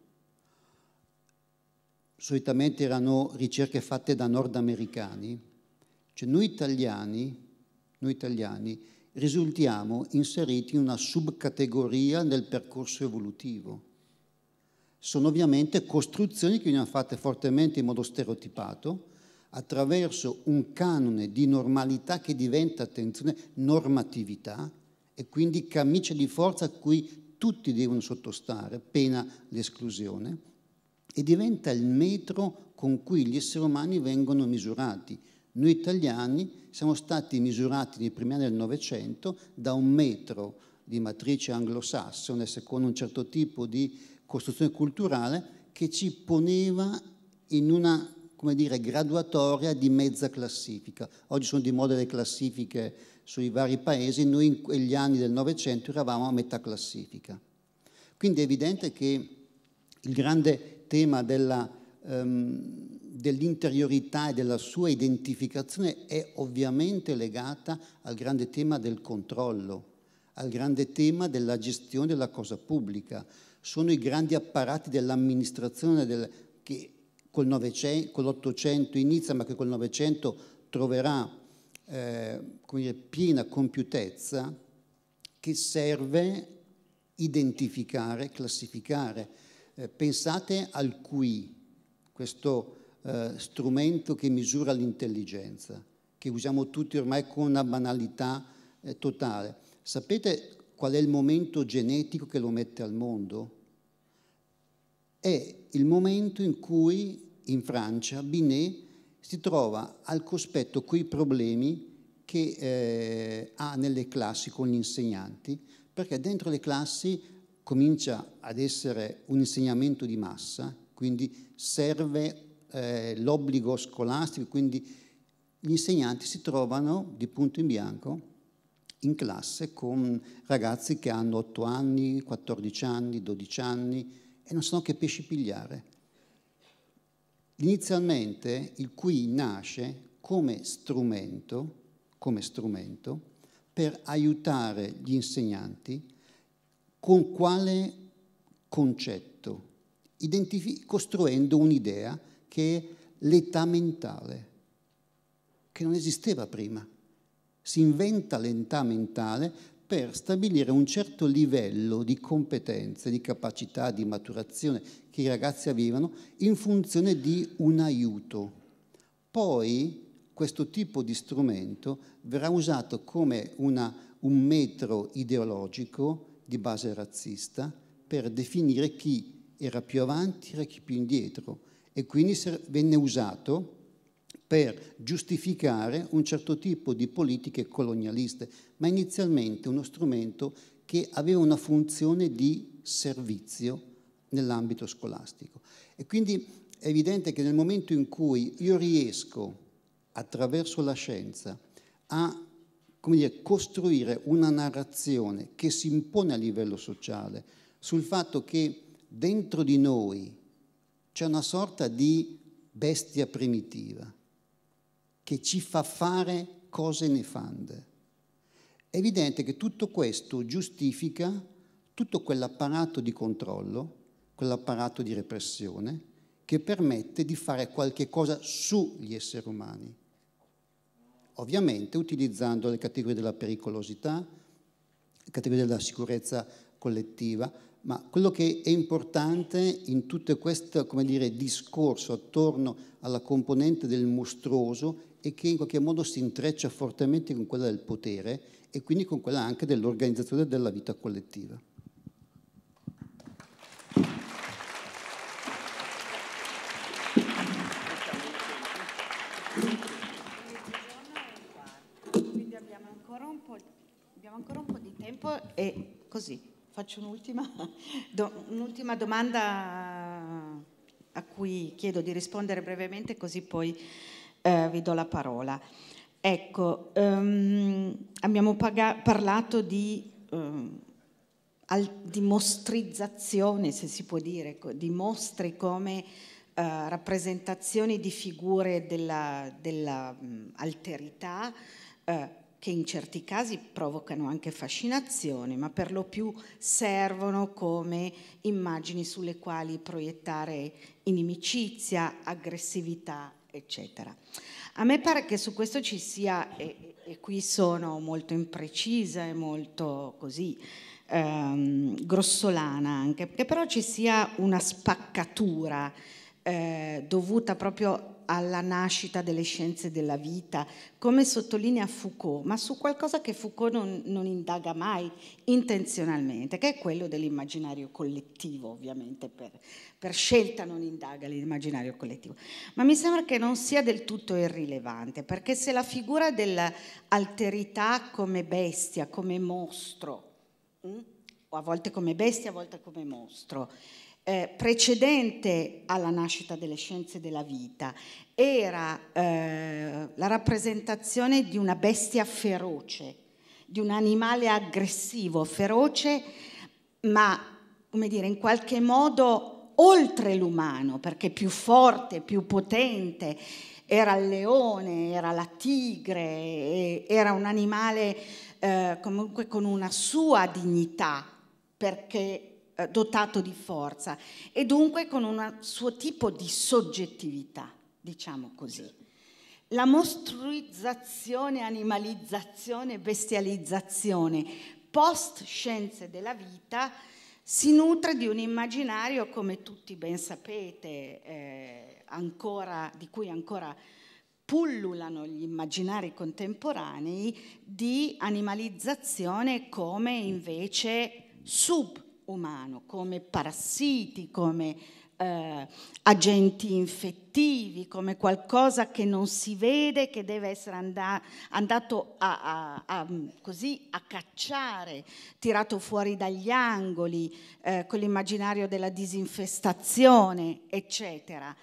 solitamente erano ricerche fatte da nordamericani, cioè noi italiani, noi italiani risultiamo inseriti in una subcategoria nel percorso evolutivo. Sono ovviamente costruzioni che vengono fatte fortemente in modo stereotipato, attraverso un canone di normalità che diventa, attenzione, normatività e quindi camicia di forza a cui tutti devono sottostare, pena l'esclusione e diventa il metro con cui gli esseri umani vengono misurati. Noi italiani siamo stati misurati nei primi anni del Novecento da un metro di matrice anglosassone, secondo un certo tipo di costruzione culturale, che ci poneva in una come dire, graduatoria di mezza classifica. Oggi sono di moda le classifiche sui vari paesi, noi in quegli anni del Novecento eravamo a metà classifica. Quindi è evidente che il grande tema della, um, dell'interiorità e della sua identificazione è ovviamente legata al grande tema del controllo, al grande tema della gestione della cosa pubblica. Sono i grandi apparati dell'amministrazione del, che col l'Ottocento inizia, ma che col Novecento troverà eh, dire, piena compiutezza, che serve identificare, classificare, eh, pensate al qui, questo eh, strumento che misura l'intelligenza, che usiamo tutti ormai con una banalità eh, totale. Sapete qual è il momento genetico che lo mette al mondo? È il momento in cui in Francia Binet si trova al cospetto quei problemi che eh, ha nelle classi con gli insegnanti, perché dentro le classi comincia ad essere un insegnamento di massa, quindi serve eh, l'obbligo scolastico, quindi gli insegnanti si trovano di punto in bianco in classe con ragazzi che hanno 8 anni, 14 anni, 12 anni e non sanno che pesci pigliare. Inizialmente il qui nasce come strumento, come strumento per aiutare gli insegnanti con quale concetto? Identifi- costruendo un'idea che è l'età mentale, che non esisteva prima. Si inventa l'età mentale per stabilire un certo livello di competenze, di capacità, di maturazione che i ragazzi avevano in funzione di un aiuto. Poi questo tipo di strumento verrà usato come una, un metro ideologico di base razzista per definire chi era più avanti e chi più indietro e quindi venne usato per giustificare un certo tipo di politiche colonialiste, ma inizialmente uno strumento che aveva una funzione di servizio nell'ambito scolastico. E quindi è evidente che nel momento in cui io riesco, attraverso la scienza, a come dire, costruire una narrazione che si impone a livello sociale sul fatto che dentro di noi c'è una sorta di bestia primitiva che ci fa fare cose nefande. È evidente che tutto questo giustifica tutto quell'apparato di controllo, quell'apparato di repressione che permette di fare qualche cosa sugli esseri umani ovviamente utilizzando le categorie della pericolosità, le categorie della sicurezza collettiva, ma quello che è importante in tutto questo dire, discorso attorno alla componente del mostruoso e che in qualche modo si intreccia fortemente con quella del potere e quindi con quella anche dell'organizzazione della vita collettiva. ancora un po' di tempo e così faccio un'ultima, <laughs> do, un'ultima domanda a cui chiedo di rispondere brevemente così poi eh, vi do la parola. Ecco, um, abbiamo paga- parlato di, um, al- di, mostrizzazione, se si può dire, co- di mostri come uh, rappresentazioni di figure dell'alterità, della um, Uh, che in certi casi provocano anche fascinazione, ma per lo più servono come immagini sulle quali proiettare inimicizia, aggressività, eccetera. A me pare che su questo ci sia, e, e qui sono molto imprecisa e molto così ehm, grossolana anche, che però ci sia una spaccatura eh, dovuta proprio alla nascita delle scienze della vita, come sottolinea Foucault, ma su qualcosa che Foucault non, non indaga mai intenzionalmente, che è quello dell'immaginario collettivo, ovviamente per, per scelta non indaga l'immaginario collettivo. Ma mi sembra che non sia del tutto irrilevante, perché se la figura dell'alterità come bestia, come mostro, hm? o a volte come bestia, a volte come mostro, eh, precedente alla nascita delle scienze della vita, era eh, la rappresentazione di una bestia feroce, di un animale aggressivo, feroce, ma come dire, in qualche modo oltre l'umano, perché più forte, più potente, era il leone, era la tigre, era un animale eh, comunque con una sua dignità, perché eh, dotato di forza e dunque con un suo tipo di soggettività, diciamo così. La mostruizzazione, animalizzazione, bestializzazione post scienze della vita si nutre di un immaginario, come tutti ben sapete, eh, ancora, di cui ancora pullulano gli immaginari contemporanei, di animalizzazione come invece sub umano, come parassiti, come eh, agenti infettivi, come qualcosa che non si vede, che deve essere and- andato a, a, a, così, a, cacciare, tirato fuori dagli angoli, eh, con l'immaginario della disinfestazione, eccetera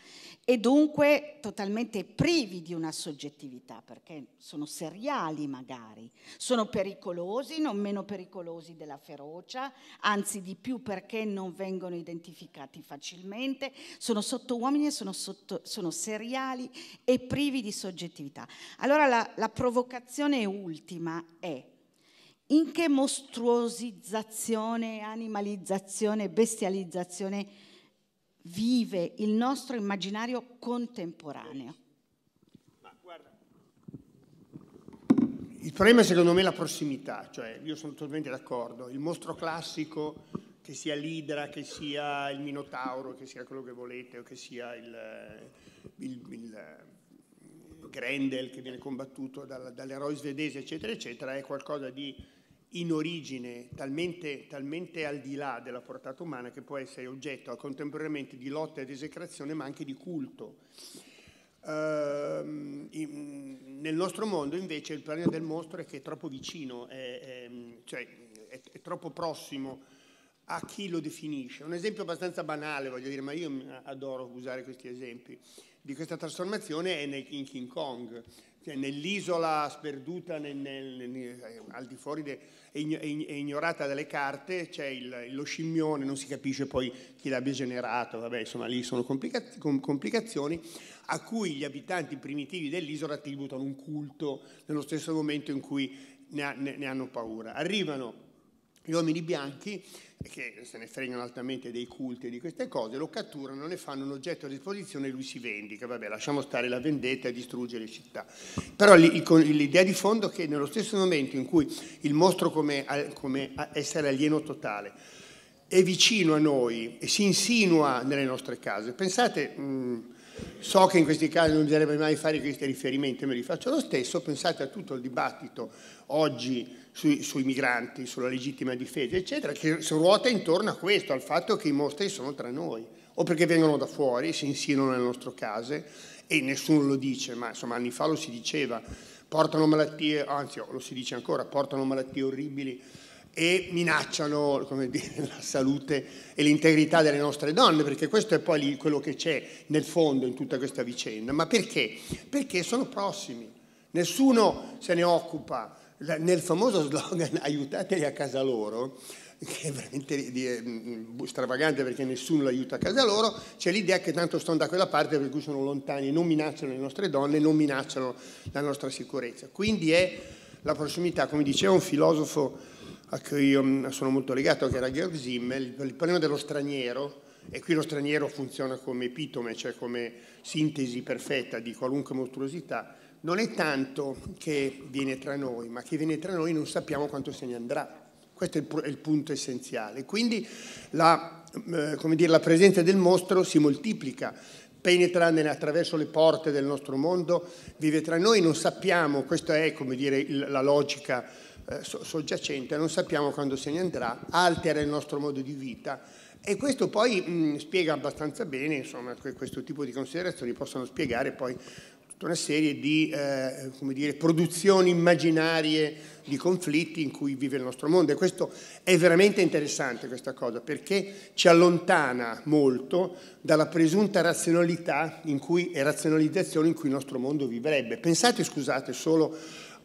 e dunque totalmente privi di una soggettività, perché sono seriali magari, sono pericolosi, non meno pericolosi della ferocia, anzi di più perché non vengono identificati facilmente, sono sotto uomini e sono, sotto, sono seriali e privi di soggettività. Allora la, la provocazione ultima è in che mostruosizzazione, animalizzazione, bestializzazione vive il nostro immaginario contemporaneo. Il problema è secondo me la prossimità, cioè io sono totalmente d'accordo, il mostro classico che sia l'idra, che sia il minotauro, che sia quello che volete o che sia il, eh, il, il eh, Grendel che viene combattuto dall'eroe svedese eccetera eccetera è qualcosa di in origine talmente, talmente, al di là della portata umana che può essere oggetto contemporaneamente di lotta ed esecrazione ma anche di culto. Ehm, in, nel nostro mondo invece il problema del mostro è che è troppo vicino, è, è, cioè, è, è troppo prossimo a chi lo definisce. Un esempio abbastanza banale, voglio dire, ma io adoro usare questi esempi, di questa trasformazione è in King Kong cioè nell'isola sperduta nel, nel, nel, eh, al di fuori e ignorata dalle carte c'è il, lo scimmione, non si capisce poi chi l'abbia generato, vabbè insomma lì sono complicazioni a cui gli abitanti primitivi dell'isola tributano un culto nello stesso momento in cui ne, ne, ne hanno paura. Arrivano gli uomini bianchi, che se ne fregano altamente dei culti e di queste cose, lo catturano, ne fanno un oggetto a disposizione e lui si vendica. Vabbè, lasciamo stare la vendetta e distrugge le città. Però l'idea di fondo è che nello stesso momento in cui il mostro come, come essere alieno totale è vicino a noi e si insinua nelle nostre case, pensate... Mh, mm, So che in questi casi non bisognerebbe mai fare questi riferimenti, me li faccio lo stesso. Pensate a tutto il dibattito oggi sui, sui migranti, sulla legittima difesa, eccetera, che ruota intorno a questo, al fatto che i mostri sono tra noi, o perché vengono da fuori, si insinuano nel nostro caso e nessuno lo dice, ma insomma anni fa lo si diceva, portano malattie, anzi lo si dice ancora, portano malattie orribili e minacciano come dire, <laughs> la salute e l'integrità delle nostre donne, perché questo è poi quello che c'è nel fondo in tutta questa vicenda. Ma perché? Perché sono prossimi, nessuno se ne occupa, nel famoso slogan <laughs> aiutateli a casa loro, che è veramente mm, mm, stravagante perché nessuno l'aiuta a casa loro, c'è l'idea che tanto stanno da quella parte per cui sono lontani, non minacciano le nostre donne, non minacciano la nostra sicurezza. Quindi è la prossimità, come diceva un filosofo a cui io mm, sono molto legato, che era Georg Simmel, il problema dello straniero, e qui lo straniero funziona come epitome, cioè come sintesi perfetta di qualunque mostruosità, non è tanto che viene tra noi, ma che viene tra noi non sappiamo quanto se ne andrà. Questo è il, è il punto essenziale. Quindi la, eh, dire, la, presenza del mostro si moltiplica, penetra attraverso le porte del nostro mondo, vive tra noi, non sappiamo, questa è dire, la logica eh, soggiacente, non sappiamo quando se ne andrà, altera il nostro modo di vita e questo poi mh, spiega abbastanza bene, insomma, questo tipo di considerazioni possono spiegare poi tutta una serie di eh, dire, produzioni immaginarie di conflitti in cui vive il nostro mondo. E questo è veramente interessante, questa cosa, perché ci allontana molto dalla presunta razionalità cui, e razionalizzazione in cui il nostro mondo vivrebbe. Pensate, scusate, solo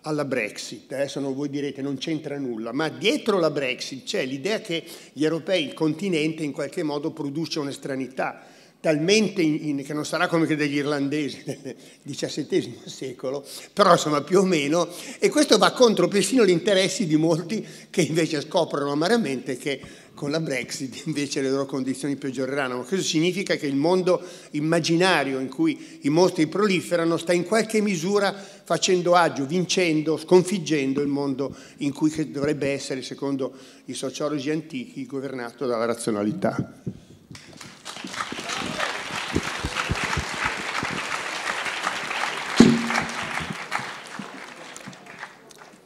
alla Brexit, adesso eh, non voi direte non c'entra nulla, ma dietro la Brexit c'è l'idea che gli europei, il continente in qualche modo produce un'estranità, talmente in, che non sarà come che degli irlandesi <laughs> del XVII secolo, però insomma più o meno, e questo va contro persino gli interessi di molti che invece scoprono amaramente che con la Brexit invece le loro condizioni peggioreranno. Questo significa che il mondo immaginario in cui i mostri proliferano sta in qualche misura facendo agio, vincendo, sconfiggendo il mondo in cui dovrebbe essere, secondo i sociologi antichi, governato dalla razionalità.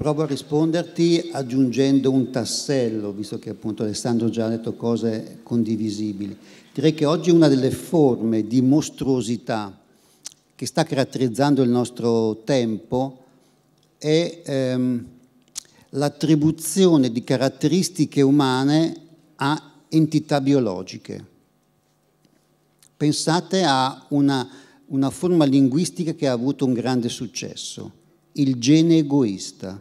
Provo a risponderti aggiungendo un tassello, visto che appunto Alessandro già ha detto cose condivisibili. Direi che oggi una delle forme di mostruosità che sta caratterizzando il nostro tempo è ehm, l'attribuzione di caratteristiche umane a entità biologiche. Pensate a una, una forma linguistica che ha avuto un grande successo, il gene egoista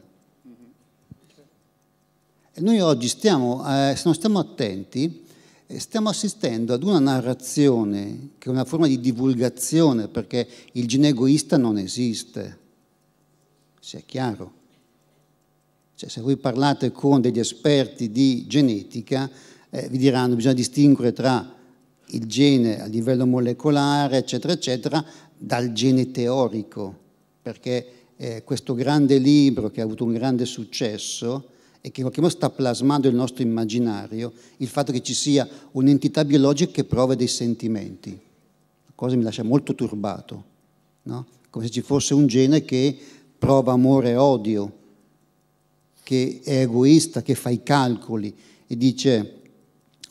noi oggi stiamo, eh, se non stiamo attenti, eh, stiamo assistendo ad una narrazione che è una forma di divulgazione perché il gene egoista non esiste, sia chiaro. Cioè, se voi parlate con degli esperti di genetica, eh, vi diranno che bisogna distinguere tra il gene a livello molecolare, eccetera, eccetera, dal gene teorico, perché eh, questo grande libro che ha avuto un grande successo, e che in qualche modo sta plasmando il nostro immaginario, il fatto che ci sia un'entità biologica che prova dei sentimenti. La cosa mi lascia molto turbato, no? come se ci fosse un gene che prova amore e odio, che è egoista, che fa i calcoli e dice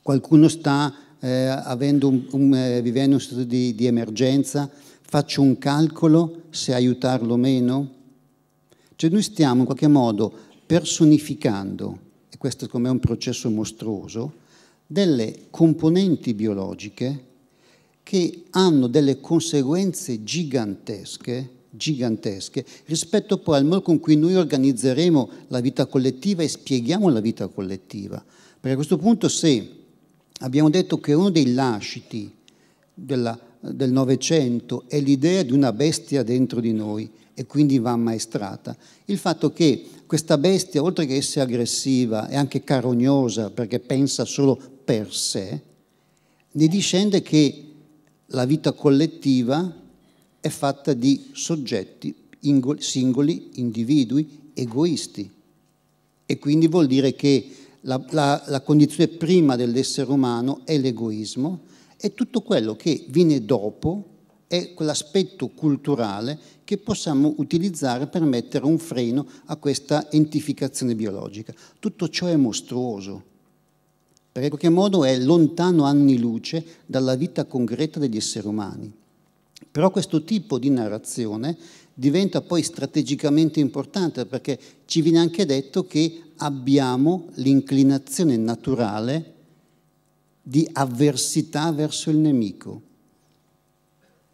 qualcuno sta eh, un, un, eh, vivendo un stato di, di emergenza, faccio un calcolo se aiutarlo o meno. Cioè noi stiamo in qualche modo personificando, e questo secondo è un processo mostruoso, delle componenti biologiche che hanno delle conseguenze gigantesche, gigantesche rispetto poi al modo con cui noi organizzeremo la vita collettiva e spieghiamo la vita collettiva. Perché a questo punto se abbiamo detto che uno dei lasciti della, del Novecento è l'idea di una bestia dentro di noi, e quindi va ammaestrata. Il fatto che questa bestia, oltre che essere aggressiva, è anche carognosa perché pensa solo per sé, ne discende che la vita collettiva è fatta di soggetti, singoli, individui, egoisti. E quindi vuol dire che la, la, la condizione prima dell'essere umano è l'egoismo e tutto quello che viene dopo è quell'aspetto culturale che possiamo utilizzare per mettere un freno a questa entificazione biologica. Tutto ciò è mostruoso, perché in qualche modo è lontano anni luce dalla vita concreta degli esseri umani. Però questo tipo di narrazione diventa poi strategicamente importante perché ci viene anche detto che abbiamo l'inclinazione naturale di avversità verso il nemico.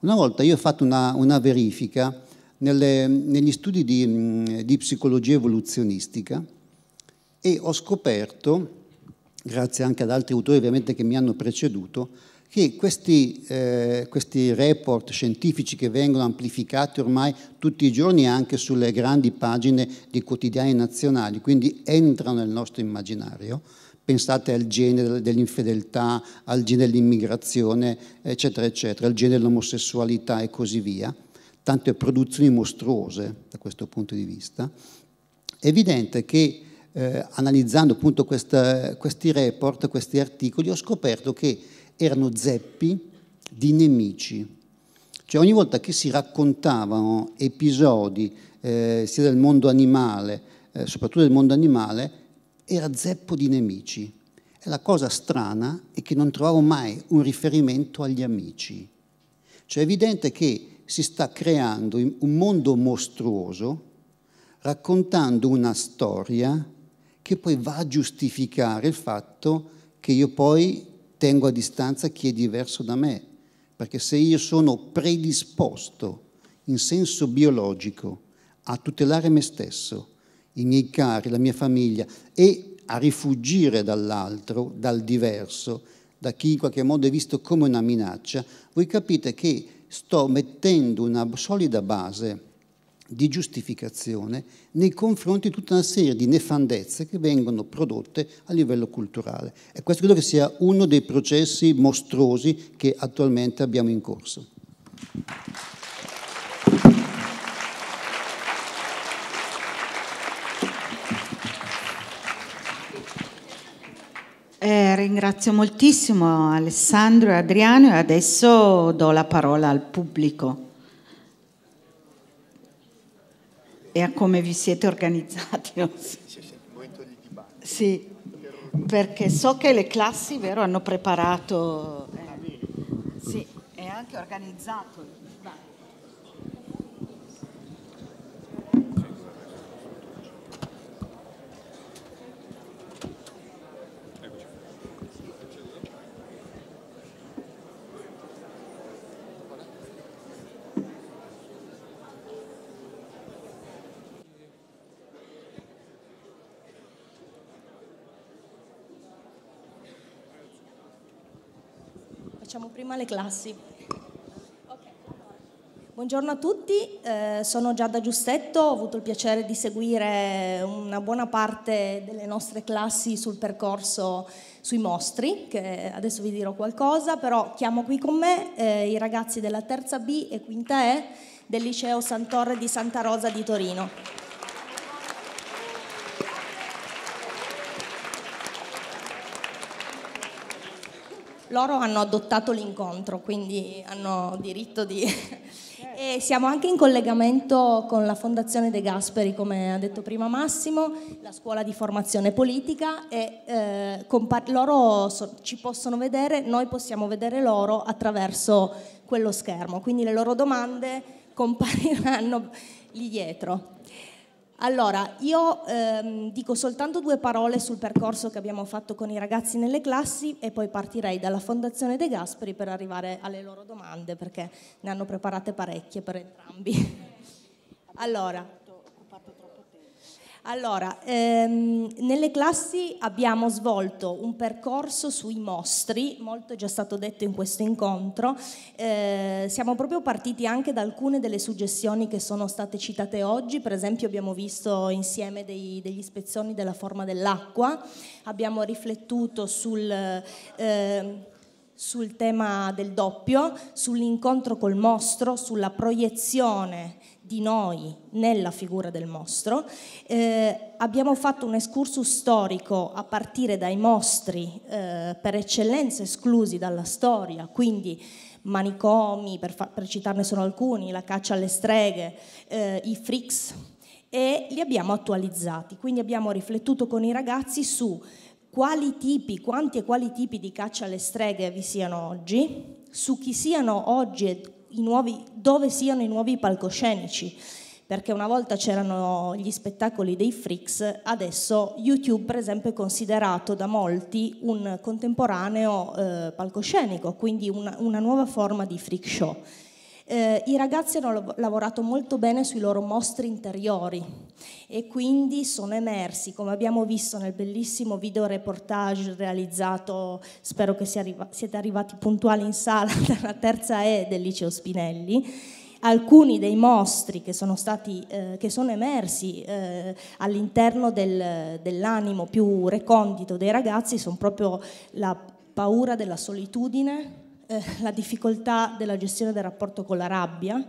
Una volta io ho fatto una, una verifica nelle, negli studi di, mm, di psicologia evoluzionistica e ho scoperto, grazie anche ad altri autori ovviamente che mi hanno preceduto, che questi, eh, questi, report scientifici che vengono amplificati ormai tutti i giorni anche sulle grandi pagine di quotidiani nazionali, quindi entrano nel nostro immaginario, pensate al gene dell'infedeltà, al gene dell'immigrazione, eccetera, eccetera, al gene dell'omosessualità e così via, tante produzioni mostruose da questo punto di vista, è evidente che eh, analizzando appunto questa, questi report, questi articoli, ho scoperto che erano zeppi di nemici. Cioè ogni volta che si raccontavano episodi eh, sia del mondo animale, eh, soprattutto del mondo animale, era zeppo di nemici. E la cosa strana è che non trovavo mai un riferimento agli amici. Cioè è evidente che si sta creando un mondo mostruoso raccontando una storia che poi va a giustificare il fatto che io poi tengo a distanza chi è diverso da me, perché se io sono predisposto in senso biologico a tutelare me stesso, i miei cari, la mia famiglia e a rifugire dall'altro, dal diverso, da chi in qualche modo è visto come una minaccia, voi capite che sto mettendo una solida base di giustificazione nei confronti di tutta una serie di nefandezze che vengono prodotte a livello culturale. E questo credo che sia uno dei processi mostruosi che attualmente abbiamo in corso. Eh, ringrazio moltissimo Alessandro e Adriano e adesso do la parola al pubblico e a come vi siete organizzati. <laughs> Sì, perché so che le classi vero, hanno preparato eh, sì, e anche organizzato prima le classi. Buongiorno a tutti, eh, sono Giada Giustetto, ho avuto il piacere di seguire una buona parte delle nostre classi sul percorso sui mostri, che adesso vi dirò qualcosa, però chiamo qui con me eh, i ragazzi della terza B e quinta E del liceo Santorre di Santa Rosa di Torino. loro hanno adottato l'incontro, quindi hanno diritto di... <laughs> e siamo anche in collegamento con la Fondazione De Gasperi, come ha detto prima Massimo, la scuola di formazione politica e eh, compa- loro so- ci possono vedere, noi possiamo vedere loro attraverso quello schermo, quindi le loro domande compariranno lì dietro. Allora, io ehm, dico soltanto due parole sul percorso che abbiamo fatto con i ragazzi nelle classi e poi partirei dalla Fondazione De Gasperi per arrivare alle loro domande perché ne hanno preparate parecchie per entrambi. <laughs> allora, allora, ehm, nelle classi abbiamo svolto un percorso sui mostri, molto è già stato detto in questo incontro, eh, siamo proprio partiti anche da alcune delle suggestioni che sono state citate oggi, per esempio abbiamo visto insieme dei, degli spezzoni della forma dell'acqua, abbiamo riflettuto sul... Eh, sul tema del doppio, sull'incontro col mostro, sulla proiezione di noi nella figura del mostro. Eh, abbiamo fatto un escursus storico a partire dai mostri eh, per eccellenza esclusi dalla storia, quindi manicomi, per, per, citarne solo alcuni, la caccia alle streghe, eh, i freaks, e li abbiamo attualizzati. Quindi abbiamo riflettuto con i ragazzi su quali tipi, quanti e quali tipi di caccia alle streghe vi siano oggi, su chi siano oggi e nuovi, dove siano i nuovi palcoscenici, perché una volta c'erano gli spettacoli dei freaks, adesso YouTube per esempio è considerato da molti un contemporaneo eh, palcoscenico, quindi una, una nuova forma di freak show eh, i ragazzi hanno lavorato molto bene sui loro mostri interiori e quindi sono emersi, come abbiamo visto nel bellissimo video reportage realizzato, spero che siete arrivati puntuali in sala <laughs> dalla terza E del liceo Spinelli, alcuni dei mostri che sono, stati, eh, che sono emersi eh, all'interno del, dell'animo più recondito dei ragazzi sono proprio la paura della solitudine, eh, la difficoltà della gestione del rapporto con la rabbia,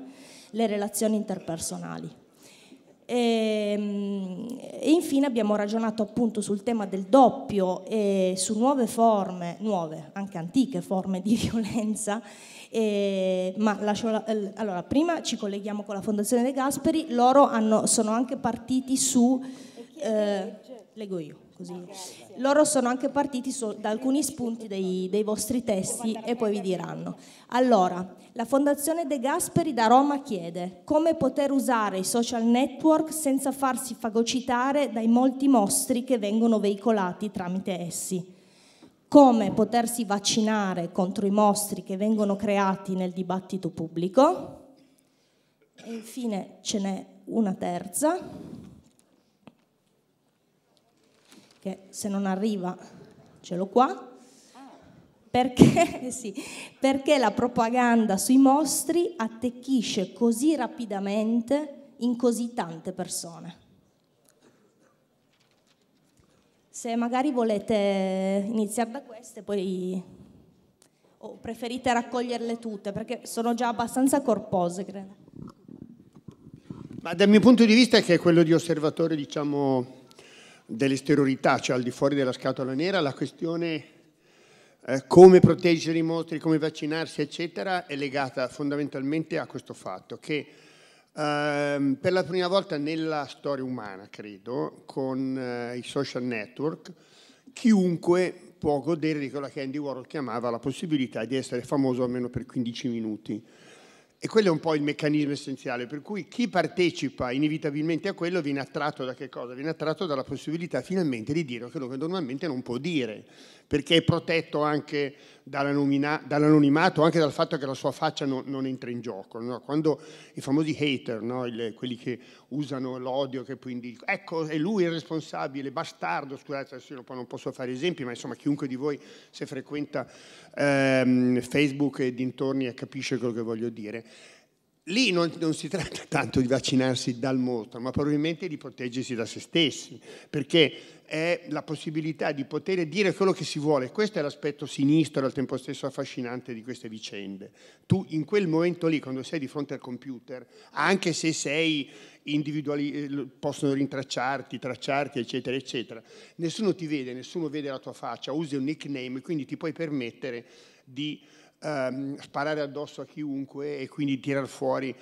le relazioni interpersonali. E, ehm, e, infine abbiamo ragionato appunto sul tema del doppio e su nuove forme, nuove, anche antiche forme di <laughs> violenza. E, ma lascio la, eh, allora, prima ci colleghiamo con la Fondazione De Gasperi, loro hanno, sono anche partiti su... Eh, leggo io così. Loro sono anche partiti so, da alcuni spunti dei, dei vostri testi e poi vi diranno. Allora, la Fondazione De Gasperi da Roma chiede come poter usare i social network senza farsi fagocitare dai molti mostri che vengono veicolati tramite essi come potersi vaccinare contro i mostri che vengono creati nel dibattito pubblico. E infine ce n'è una terza. che se non arriva ce l'ho qua, perché, <laughs> sì, perché la propaganda sui mostri attecchisce così rapidamente in così tante persone. Se magari volete iniziare da queste, poi o oh, preferite raccoglierle tutte, perché sono già abbastanza corpose, credo. Ma dal mio punto di vista, che è quello di osservatore, diciamo, dell'esteriorità, cioè al di fuori della scatola nera, la questione eh, come proteggere i mostri, come vaccinarsi, eccetera, è legata fondamentalmente a questo fatto che ehm, per la prima volta nella storia umana, credo, con eh, i social network, chiunque può godere di quella che Andy Warhol chiamava la possibilità di essere famoso almeno per 15 minuti. E quello è un po' il meccanismo essenziale, per cui chi partecipa inevitabilmente a quello viene attratto da che cosa? Viene attratto dalla possibilità finalmente di dire quello che normalmente non può dire perché è protetto anche dall'anonimato, anche dal fatto che la sua faccia non, non entra in gioco. No? Quando i famosi hater, no? Il, quelli che usano l'odio, che poi ecco, è lui il responsabile, bastardo, scusate, adesso non posso fare esempi, ma insomma chiunque di voi se frequenta ehm, Facebook e dintorni capisce quello che voglio dire lì non, non, si tratta <laughs> tanto di vaccinarsi dal mostro, ma probabilmente di proteggersi da se stessi, perché è la possibilità di poter dire quello che si vuole. Questo è l'aspetto sinistro e al tempo stesso affascinante di queste vicende. Tu in quel momento lì, quando sei di fronte al computer, anche se sei individuali, eh, possono rintracciarti, tracciarti, eccetera, eccetera, nessuno ti vede, nessuno vede la tua faccia, usi un nickname, quindi ti puoi permettere di ehm, sparare addosso a chiunque e quindi tirar fuori.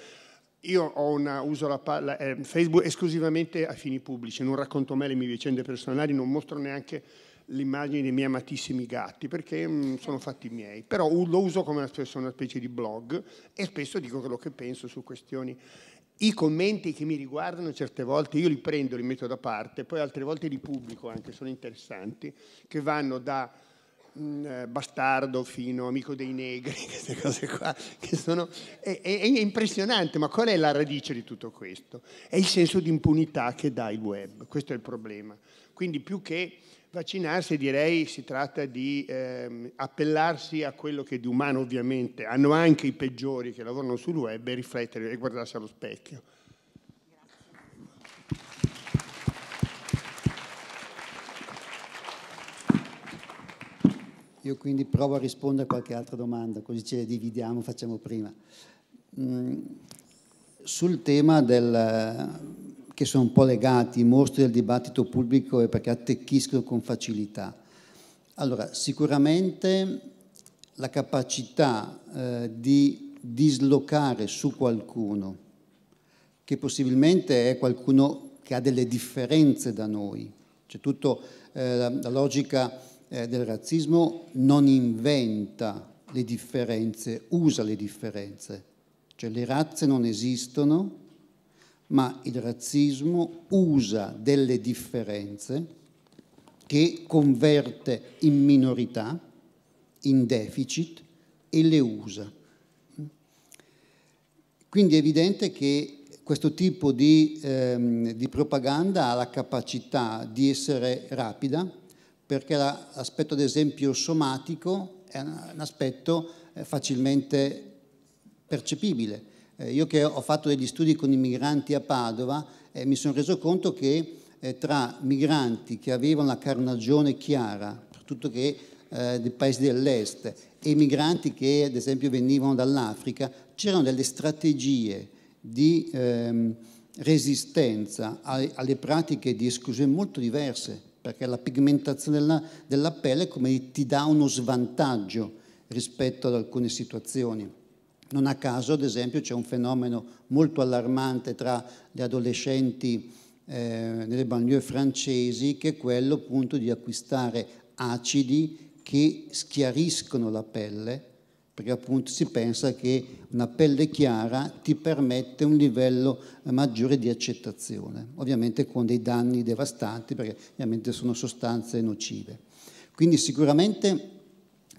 Io una, uso la, la, eh, Facebook esclusivamente a fini pubblici, non racconto mai le mie vicende personali, non mostro neanche le immagini dei miei amatissimi gatti perché mh, mm, sono fatti miei, però lo uso come una specie, una specie di blog e spesso dico quello che penso su questioni i commenti che mi riguardano certe volte io li prendo, li metto da parte, poi altre volte li pubblico anche, sono interessanti, che vanno da Mm, eh, bastardo fino amico dei negri, <laughs> queste cose qua, che sono... È, è, è impressionante, ma qual è la radice di tutto questo? È il senso di impunità che dà il web, questo è il problema. Quindi più che vaccinarsi direi si tratta di ehm, appellarsi a quello che di umano ovviamente hanno anche i peggiori che lavorano sul web e riflettere e guardarsi allo specchio. Io quindi provo a rispondere a qualche altra domanda, così ce le dividiamo, facciamo prima. Mm, sul tema del, che sono un po' legati, i mostri del dibattito pubblico e perché attecchiscono con facilità. Allora, sicuramente la capacità eh, di dislocare su qualcuno, che possibilmente è qualcuno che ha delle differenze da noi, c'è tutta eh, la, la logica eh, del razzismo non inventa le differenze, usa le differenze. Cioè le razze non esistono, ma il razzismo usa delle differenze che converte in minorità, in deficit e le usa. Quindi è evidente che questo tipo di, ehm, di propaganda ha la capacità di essere rapida, perché l'aspetto ad esempio somatico è un aspetto eh, facilmente percepibile. Eh, io che ho fatto degli studi con i migranti a Padova eh, mi sono reso conto che eh, tra migranti che avevano la carnagione chiara, soprattutto che eh, dei paesi dell'est, e migranti che ad esempio venivano dall'Africa, c'erano delle strategie di ehm, resistenza alle, alle pratiche di esclusione molto diverse perché la pigmentazione della, della pelle come ti dà uno svantaggio rispetto ad alcune situazioni. Non a caso, ad esempio, c'è un fenomeno molto allarmante tra gli adolescenti eh, nelle banlieue francesi, che è quello appunto di acquistare acidi che schiariscono la pelle perché appunto si pensa che una pelle chiara ti permette un livello maggiore di accettazione, ovviamente con dei danni devastanti perché ovviamente sono sostanze nocive. Quindi sicuramente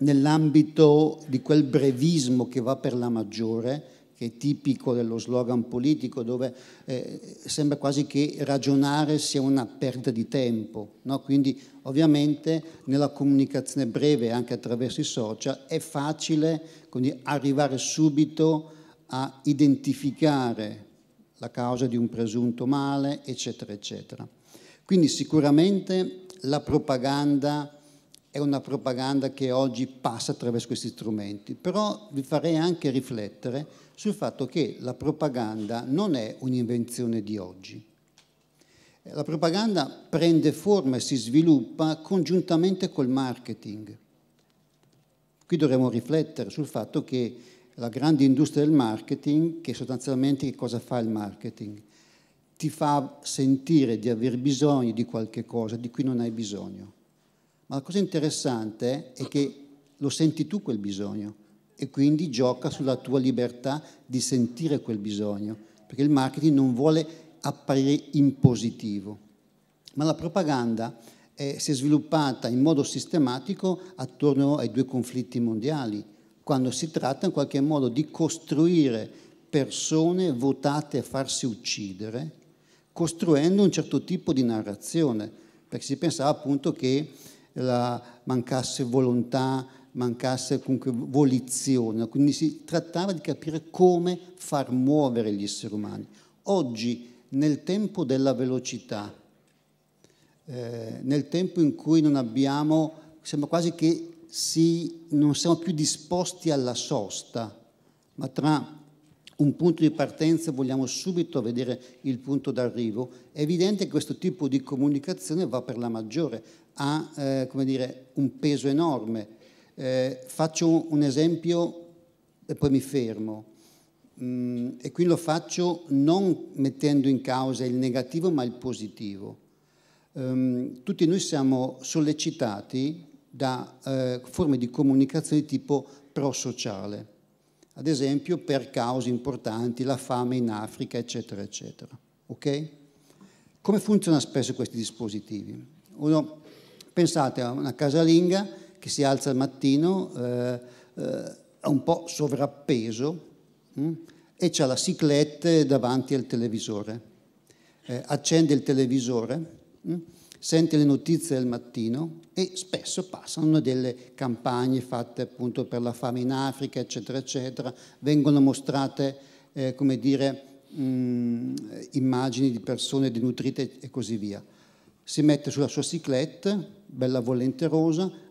nell'ambito di quel brevismo che va per la maggiore, che è tipico dello slogan politico, dove eh, sembra quasi che ragionare sia una perdita di tempo. No? Quindi ovviamente nella comunicazione breve, anche attraverso i social, è facile quindi, arrivare subito a identificare la causa di un presunto male, eccetera, eccetera. Quindi sicuramente la propaganda è una propaganda che oggi passa attraverso questi strumenti, però vi farei anche riflettere sul fatto che la propaganda non è un'invenzione di oggi. La propaganda prende forma e si sviluppa congiuntamente col marketing. Qui dovremmo riflettere sul fatto che la grande industria del marketing, che sostanzialmente che cosa fa il marketing? Ti fa sentire di aver bisogno di qualche cosa di cui non hai bisogno. Ma la cosa interessante è che lo senti tu quel bisogno e quindi gioca sulla tua libertà di sentire quel bisogno, perché il marketing non vuole apparire impositivo. Ma la propaganda eh, si è sviluppata in modo sistematico attorno ai due conflitti mondiali, quando si tratta in qualche modo di costruire persone votate a farsi uccidere, costruendo un certo tipo di narrazione, perché si pensava appunto che la, mancasse volontà mancasse comunque volizione, quindi si trattava di capire come far muovere gli esseri umani. Oggi, nel tempo della velocità, eh, nel tempo in cui non abbiamo, sembra quasi che si, non siamo più disposti alla sosta, ma tra un punto di partenza vogliamo subito vedere il punto d'arrivo, è evidente che questo tipo di comunicazione va per la maggiore, ha eh, dire, un peso enorme eh, faccio un esempio e poi mi fermo. Mm, e qui lo faccio non mettendo in causa il negativo ma il positivo. Um, tutti noi siamo sollecitati da eh, forme di comunicazione di tipo prosociale, ad esempio per cause importanti, la fame in Africa, eccetera, eccetera. Okay? Come funzionano spesso questi dispositivi? Uno, pensate a una casalinga che si alza al mattino, eh, eh, un po' sovrappeso mh? Mm, e ha la ciclette davanti al televisore. Eh, accende il televisore, mh? Mm, sente le notizie del mattino e spesso passano delle campagne fatte appunto per la fame in Africa, eccetera, eccetera. Vengono mostrate, eh, come dire, mh, mm, immagini di persone denutrite e così via. Si mette sulla sua ciclette, bella volenterosa,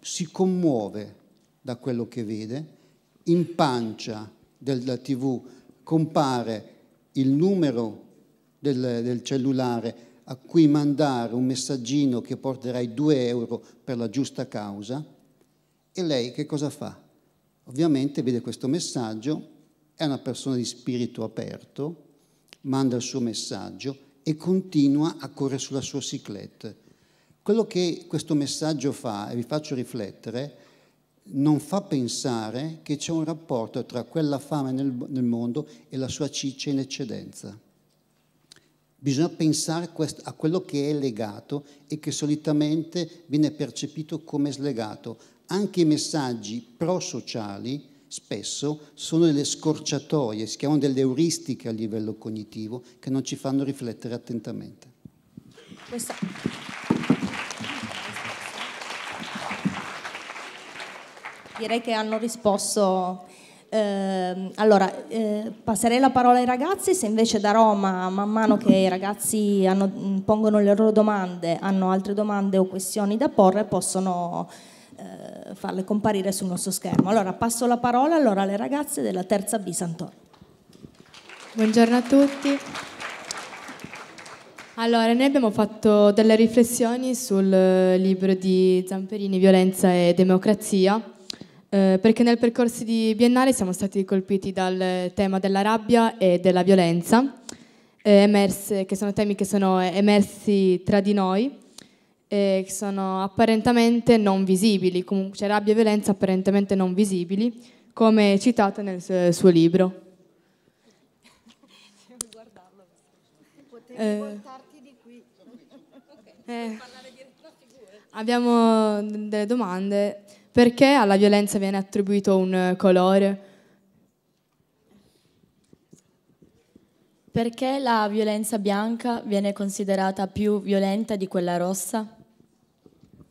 si commuove da quello che vede, in pancia della tv compare il numero del, del cellulare a cui mandare un messaggino che porterai 2 euro per la giusta causa, e lei che cosa fa? Ovviamente vede questo messaggio, è una persona di spirito aperto, manda il suo messaggio e continua a correre sulla sua ciclette quello che questo messaggio fa, e vi faccio riflettere, non fa pensare che c'è un rapporto tra quella fame nel, nel mondo e la sua ciccia in eccedenza. Bisogna pensare a quello che è legato e che solitamente viene percepito come slegato. Anche i messaggi prosociali spesso sono delle scorciatoie, si chiamano delle euristiche a livello cognitivo che non ci fanno riflettere attentamente. Questa... direi che hanno risposto. Eh, allora, eh, passerei la parola ai ragazzi, se invece da Roma, man mano che i ragazzi hanno, mm, pongono le loro domande, hanno altre domande o questioni da porre, possono eh, farle comparire sul nostro schermo. Allora, passo la parola allora, alle ragazze della terza B Santoro. Buongiorno a tutti. Allora, noi abbiamo fatto delle riflessioni sul eh, libro di Zamperini, Violenza e Democrazia eh, perché nel percorso di Biennale siamo stati colpiti dal tema della rabbia e della violenza, eh, emerse, che sono temi che sono emersi tra di noi, e che sono apparentemente non visibili, comunque cioè rabbia e violenza apparentemente non visibili, come citato nel suo, suo libro. Eh. eh, abbiamo delle domande. Perché alla violenza viene attribuito un eh, colore? Perché la violenza bianca viene considerata più violenta di quella rossa?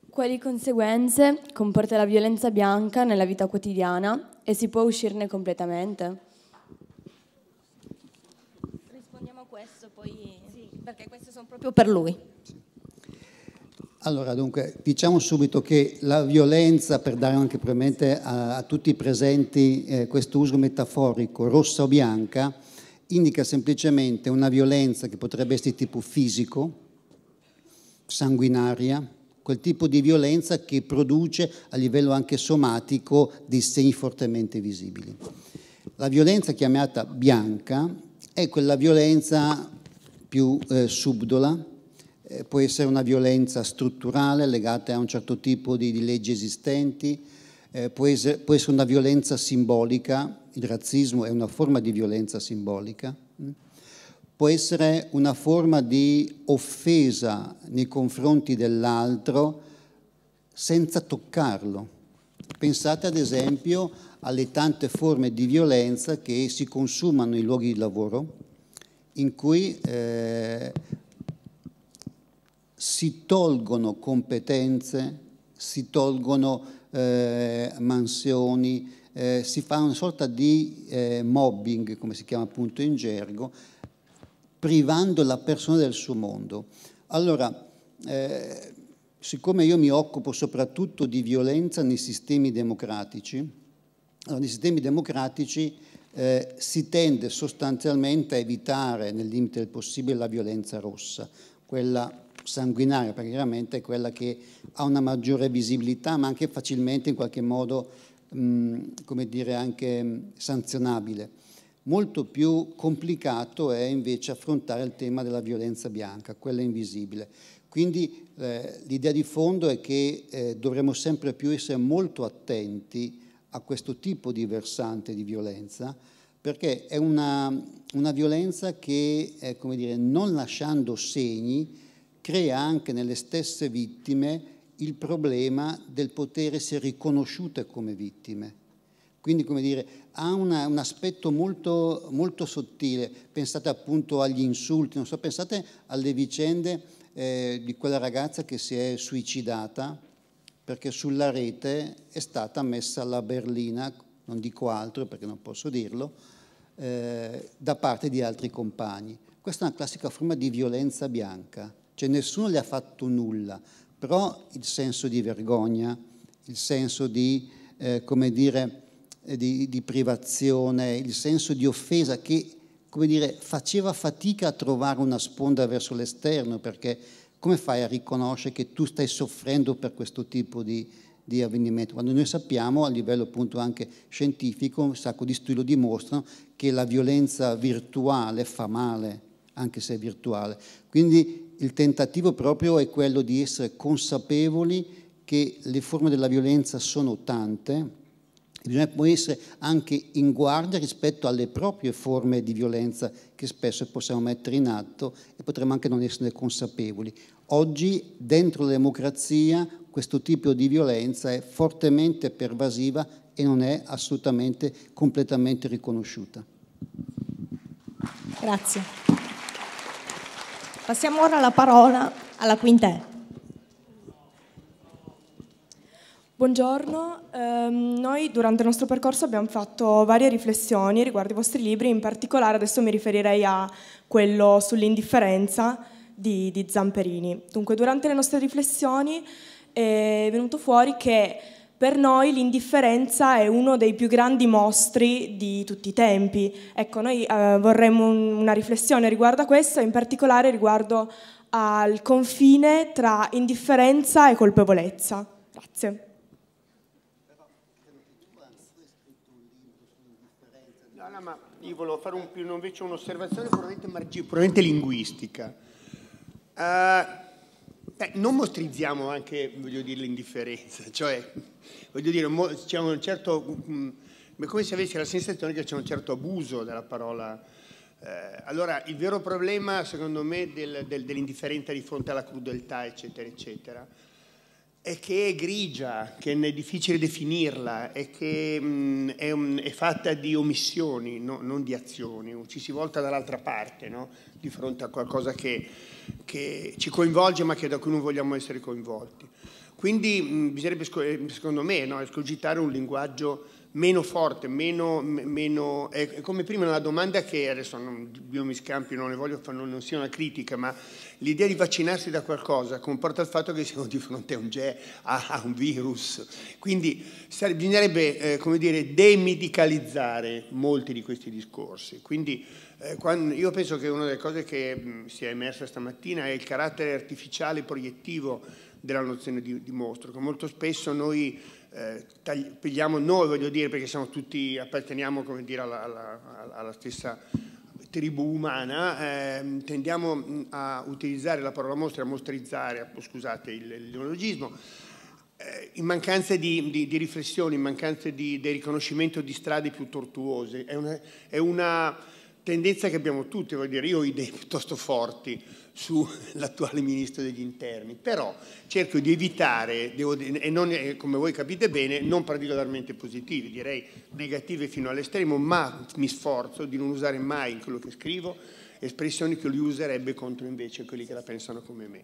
Quali conseguenze comporta la violenza bianca nella vita quotidiana e si può uscirne completamente? Rispondiamo a questo poi, sì. perché queste sono proprio per lui. Allora, dunque, diciamo subito che la violenza, per dare anche probabilmente a, a tutti i presenti eh, questo uso metaforico, rossa o bianca, indica semplicemente una violenza che potrebbe essere di tipo fisico, sanguinaria, quel tipo di violenza che produce a livello anche somatico dei segni fortemente visibili. La violenza chiamata bianca è quella violenza più eh, subdola, eh, può essere una violenza strutturale legata a un certo tipo di, di leggi esistenti, eh, può, essere, può, essere, una violenza simbolica, il razzismo è una forma di violenza simbolica, mm. può essere una forma di offesa nei confronti dell'altro senza toccarlo. Pensate ad esempio alle tante forme di violenza che si consumano in luoghi di lavoro, in cui eh, si tolgono competenze, si tolgono eh, mansioni, eh, si fa una sorta di eh, mobbing, come si chiama appunto in gergo, privando la persona del suo mondo. Allora, eh, siccome io mi occupo soprattutto di violenza nei sistemi democratici, allora, nei sistemi democratici eh, si tende sostanzialmente a evitare nel limite del possibile la violenza rossa, quella sanguinaria, perché chiaramente è quella che ha una maggiore visibilità, ma anche facilmente in qualche modo, come dire, anche sanzionabile. Molto più complicato è invece affrontare il tema della violenza bianca, quella invisibile. Quindi eh, l'idea di fondo è che eh, dovremmo sempre più essere molto attenti a questo tipo di versante di violenza, perché è una, una violenza che, eh, come dire, non lasciando segni, crea anche nelle stesse vittime il problema del poter essere riconosciute come vittime. Quindi, come dire, ha una, un aspetto molto, molto, sottile. Pensate appunto agli insulti, so, pensate alle vicende eh, di quella ragazza che si è suicidata perché sulla rete è stata messa la berlina, non dico altro perché non posso dirlo, eh, da parte di altri compagni. Questa è una classica forma di violenza bianca cioè nessuno gli ha fatto nulla, però il senso di vergogna, il senso di, eh, come dire, eh, di, di, privazione, il senso di offesa che, come dire, faceva fatica a trovare una sponda verso l'esterno, perché come fai a riconoscere che tu stai soffrendo per questo tipo di, di avvenimento? Quando noi sappiamo, a livello appunto anche scientifico, un sacco di studi lo dimostrano, che la violenza virtuale fa male, anche se è virtuale. Quindi il tentativo proprio è quello di essere consapevoli che le forme della violenza sono tante, bisogna poi essere anche in guardia rispetto alle proprie forme di violenza che spesso possiamo mettere in atto e potremmo anche non essere consapevoli. Oggi dentro la democrazia questo tipo di violenza è fortemente pervasiva e non è assolutamente completamente riconosciuta. Grazie. Passiamo ora la parola alla Quintè. Buongiorno, um, noi durante il nostro percorso abbiamo fatto varie riflessioni riguardo i vostri libri, in particolare adesso mi riferirei a quello sull'indifferenza di, di Zamperini. Dunque, durante le nostre riflessioni è venuto fuori che per noi l'indifferenza è uno dei più grandi mostri di tutti i tempi. Ecco, noi eh, vorremmo un, una riflessione riguardo a questo, in particolare riguardo al confine tra indifferenza e colpevolezza. Grazie. io volevo fare un, invece un'osservazione puramente, puramente linguistica. Uh, eh, non mostrizziamo anche, voglio dire, l'indifferenza, <laughs> cioè, voglio dire, c'è un certo, mh, mm, mm, come se avessi la sensazione che c'è un certo abuso della parola. Eh, allora, il vero problema, secondo me, del, del, dell'indifferenza di fronte alla crudeltà, eccetera, eccetera, è che è grigia, che è difficile definirla, è che mh, mm, è, un, è, fatta di omissioni, no, non di azioni, ci si volta dall'altra parte, no? di fronte a qualcosa che che ci coinvolge ma che da cui non vogliamo essere coinvolti. Quindi mh, bisognerebbe, eh, secondo me, no, escogitare un linguaggio meno forte, meno, meno eh, come prima la domanda che adesso non, io mi scampi, non ne voglio fare, non, non, sia una critica, ma l'idea di vaccinarsi da qualcosa comporta il fatto che siamo di fronte a un, ge, a, a un virus. Quindi sare, bisognerebbe, eh, come dire, demedicalizzare molti di questi discorsi. Quindi eh, Quando, io penso che una delle cose che mm, si è emersa stamattina è il carattere artificiale proiettivo della nozione di, di mostro, che molto spesso noi eh, tagli, pigliamo noi, voglio dire, perché siamo tutti, apparteniamo come dire, alla, alla, alla stessa tribù umana, eh, tendiamo mm, a utilizzare la parola mostro, a mostrizzare, scusate il, neologismo, eh, in mancanza di, di, di, riflessioni, in mancanza di, del riconoscimento di strade più tortuose. È una, è una tendenza che abbiamo tutti, voglio dire, io ho idee piuttosto forti sull'attuale ministro degli interni, però cerco di evitare, dire, e non, come voi capite bene, non particolarmente positive, direi negative fino all'estremo, ma mi sforzo di non usare mai in quello che scrivo espressioni che lui userebbe contro invece quelli che la pensano come me.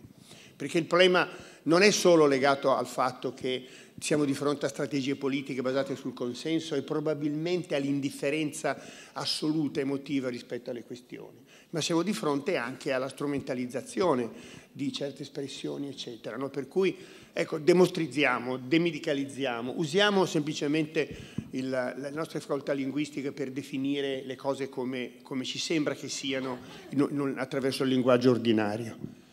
Perché il problema non è solo legato al fatto che siamo di fronte a strategie politiche basate sul consenso e probabilmente all'indifferenza assoluta emotiva rispetto alle questioni, ma siamo di fronte anche alla strumentalizzazione di certe espressioni, eccetera. No? Per cui ecco, demostrizziamo, demedicalizziamo, usiamo semplicemente il, le nostre facoltà linguistiche per definire le cose come, come ci sembra che siano non, non attraverso il linguaggio ordinario.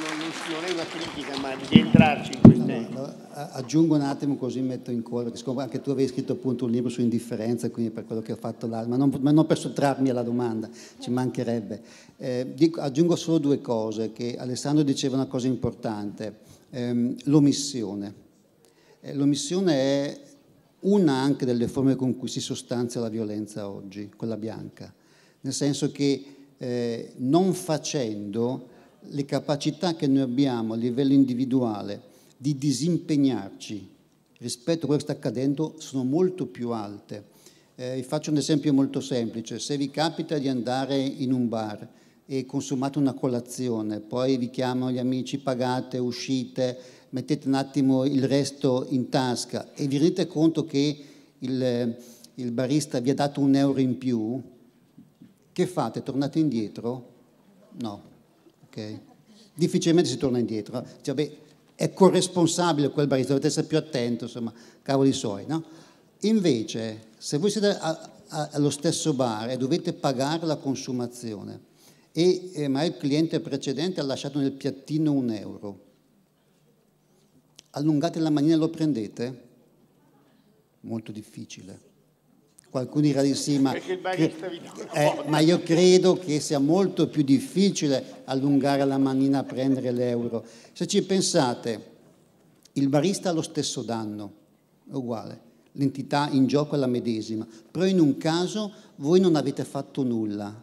non, è una critica, ma di entrarci in queste... Allora, aggiungo un attimo così metto in coda, perché siccome anche tu avevi scritto appunto un libro sull'indifferenza, quindi per quello che ho fatto là, ma non, ma non per sottrarmi alla domanda, ci mancherebbe. Eh, dico, aggiungo solo due cose, che Alessandro diceva una cosa importante, ehm, l'omissione. Eh, l'omissione è una anche delle forme con cui si sostanzia la violenza oggi, quella bianca, nel senso che eh, non facendo le capacità che noi abbiamo a livello individuale di disimpegnarci rispetto a quello che sta accadendo sono molto più alte. Eh, vi faccio un esempio molto semplice. Se vi capita di andare in un bar e consumate una colazione, poi vi chiamano gli amici, pagate, uscite, mettete un attimo il resto in tasca e vi rendete conto che il, il barista vi ha dato un euro in più, che fate? Tornate indietro? No Okay? Difficilmente si torna indietro. Cioè, beh, è corresponsabile quel barista, dovete essere più attento, insomma, cavoli suoi, no? Invece, se voi siete a, a, allo stesso bar e dovete pagare la consumazione e eh, magari il cliente precedente ha lasciato nel piattino un euro, allungate la manina e lo prendete? Molto difficile. Qualcuno dirà di sì, ma, che, eh, ma io credo che sia molto più difficile allungare la manina a prendere l'euro. Se ci pensate, il barista ha lo stesso danno, è uguale, l'entità in gioco è la medesima, però in un caso voi non avete fatto nulla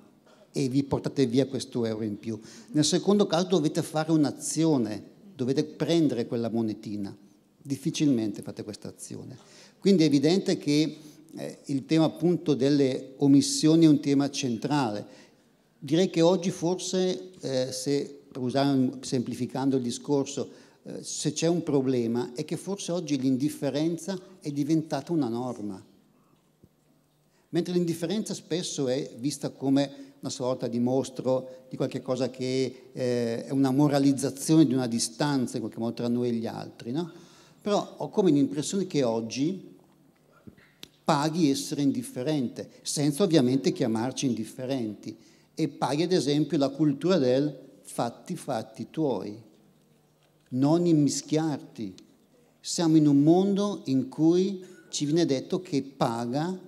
e vi portate via questo euro in più. Nel secondo caso dovete fare un'azione, dovete prendere quella monetina, difficilmente fate questa azione. Quindi è evidente che eh, il tema appunto delle omissioni è un tema centrale. Direi che oggi forse, eh, se, per usare semplificando il discorso, eh, se c'è un problema è che forse oggi l'indifferenza è diventata una norma. Mentre l'indifferenza spesso è vista come una sorta di mostro di qualche cosa che eh, è una moralizzazione di una distanza in qualche modo tra noi e gli altri. No? Però ho come l'impressione che oggi paghi essere indifferente, senza ovviamente chiamarci indifferenti, e paghi ad esempio la cultura del fatti fatti tuoi, non immischiarti. Siamo in un mondo in cui ci viene detto che paga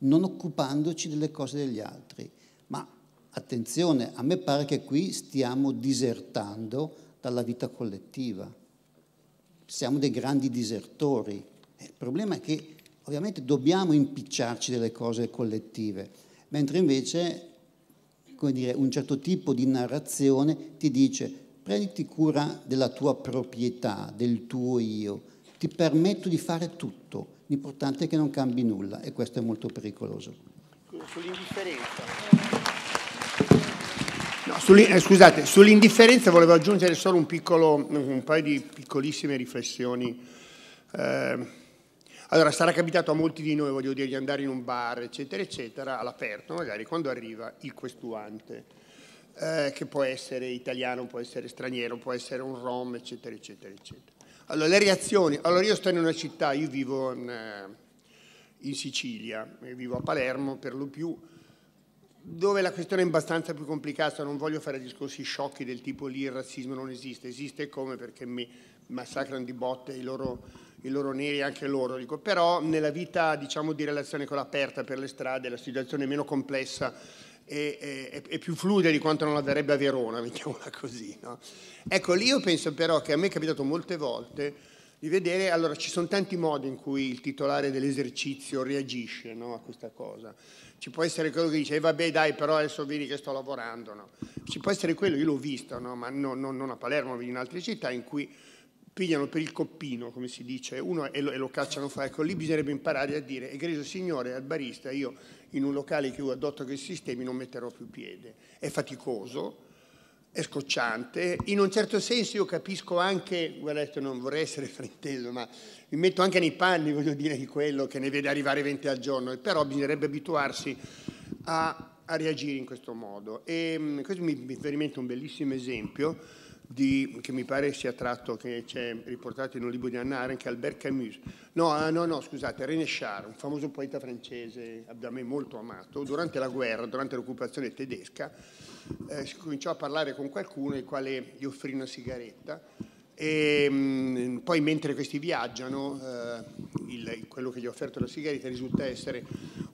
non occupandoci delle cose degli altri. Ma attenzione, a me pare che qui stiamo disertando dalla vita collettiva. Siamo dei grandi disertori. Il problema è che Ovviamente dobbiamo impicciarci delle cose collettive, mentre invece dire, un certo tipo di narrazione ti dice prenditi cura della tua proprietà, del tuo io, ti permetto di fare tutto, l'importante è che non cambi nulla e questo è molto pericoloso. Sull'indifferenza. No, sull eh, scusate, sull'indifferenza volevo aggiungere solo un, piccolo, un paio di piccolissime riflessioni. Eh, allora, sarà capitato a molti di noi, voglio dire, di andare in un bar, eccetera, eccetera, all'aperto, magari quando arriva il questuante, eh, che può essere italiano, può essere straniero, può essere un rom, eccetera, eccetera, eccetera. Allora, le reazioni. Allora, io sto in una città, io vivo in, eh, in Sicilia, eh, vivo a Palermo per lo più, dove la questione è abbastanza più complicata, non voglio fare discorsi sciocchi del tipo lì il razzismo non esiste, esiste come perché mi massacrano di botte i loro i loro neri anche loro, dico, però nella vita diciamo, di relazione con l'aperta per le strade la situazione è meno complessa e, e, e più fluida di quanto non la darebbe a Verona, <laughs> mettiamola così. No? Ecco, lì io penso però che a me è capitato molte volte di vedere, allora ci sono tanti modi in cui il titolare dell'esercizio reagisce no, a questa cosa. Ci può essere quello che dice, eh, vabbè dai, però adesso vedi che sto lavorando. No? Ci può essere quello, io l'ho visto, no? ma non, non, non a Palermo, ma in altre città in cui pigliano per il coppino, come si dice, uno e lo, e lo cacciano fuori. Ecco, lì bisognerebbe imparare a dire, egregio signore, al barista, io in un locale che io adotto questi sistemi non metterò più piede. È faticoso, è scocciante, in un certo senso io capisco anche, guardate non vorrei essere <laughs> frainteso, ma mi metto anche nei panni, voglio dire, di quello che ne vede arrivare 20 al giorno, però bisognerebbe abituarsi a, a reagire in questo modo. E ehm, questo mi, mi veramente un bellissimo esempio di, che mi pare sia tratto, che c'è riportato in un libro di Anna Arendt, che è Albert Camus. No, ah, no, no, scusate, René Char, un famoso poeta francese da me molto amato, durante la guerra, durante l'occupazione tedesca, eh, cominciò a parlare con qualcuno il quale gli offrì una sigaretta e mh, mm, poi mentre questi viaggiano eh, il, quello che gli ha offerto la sigaretta risulta essere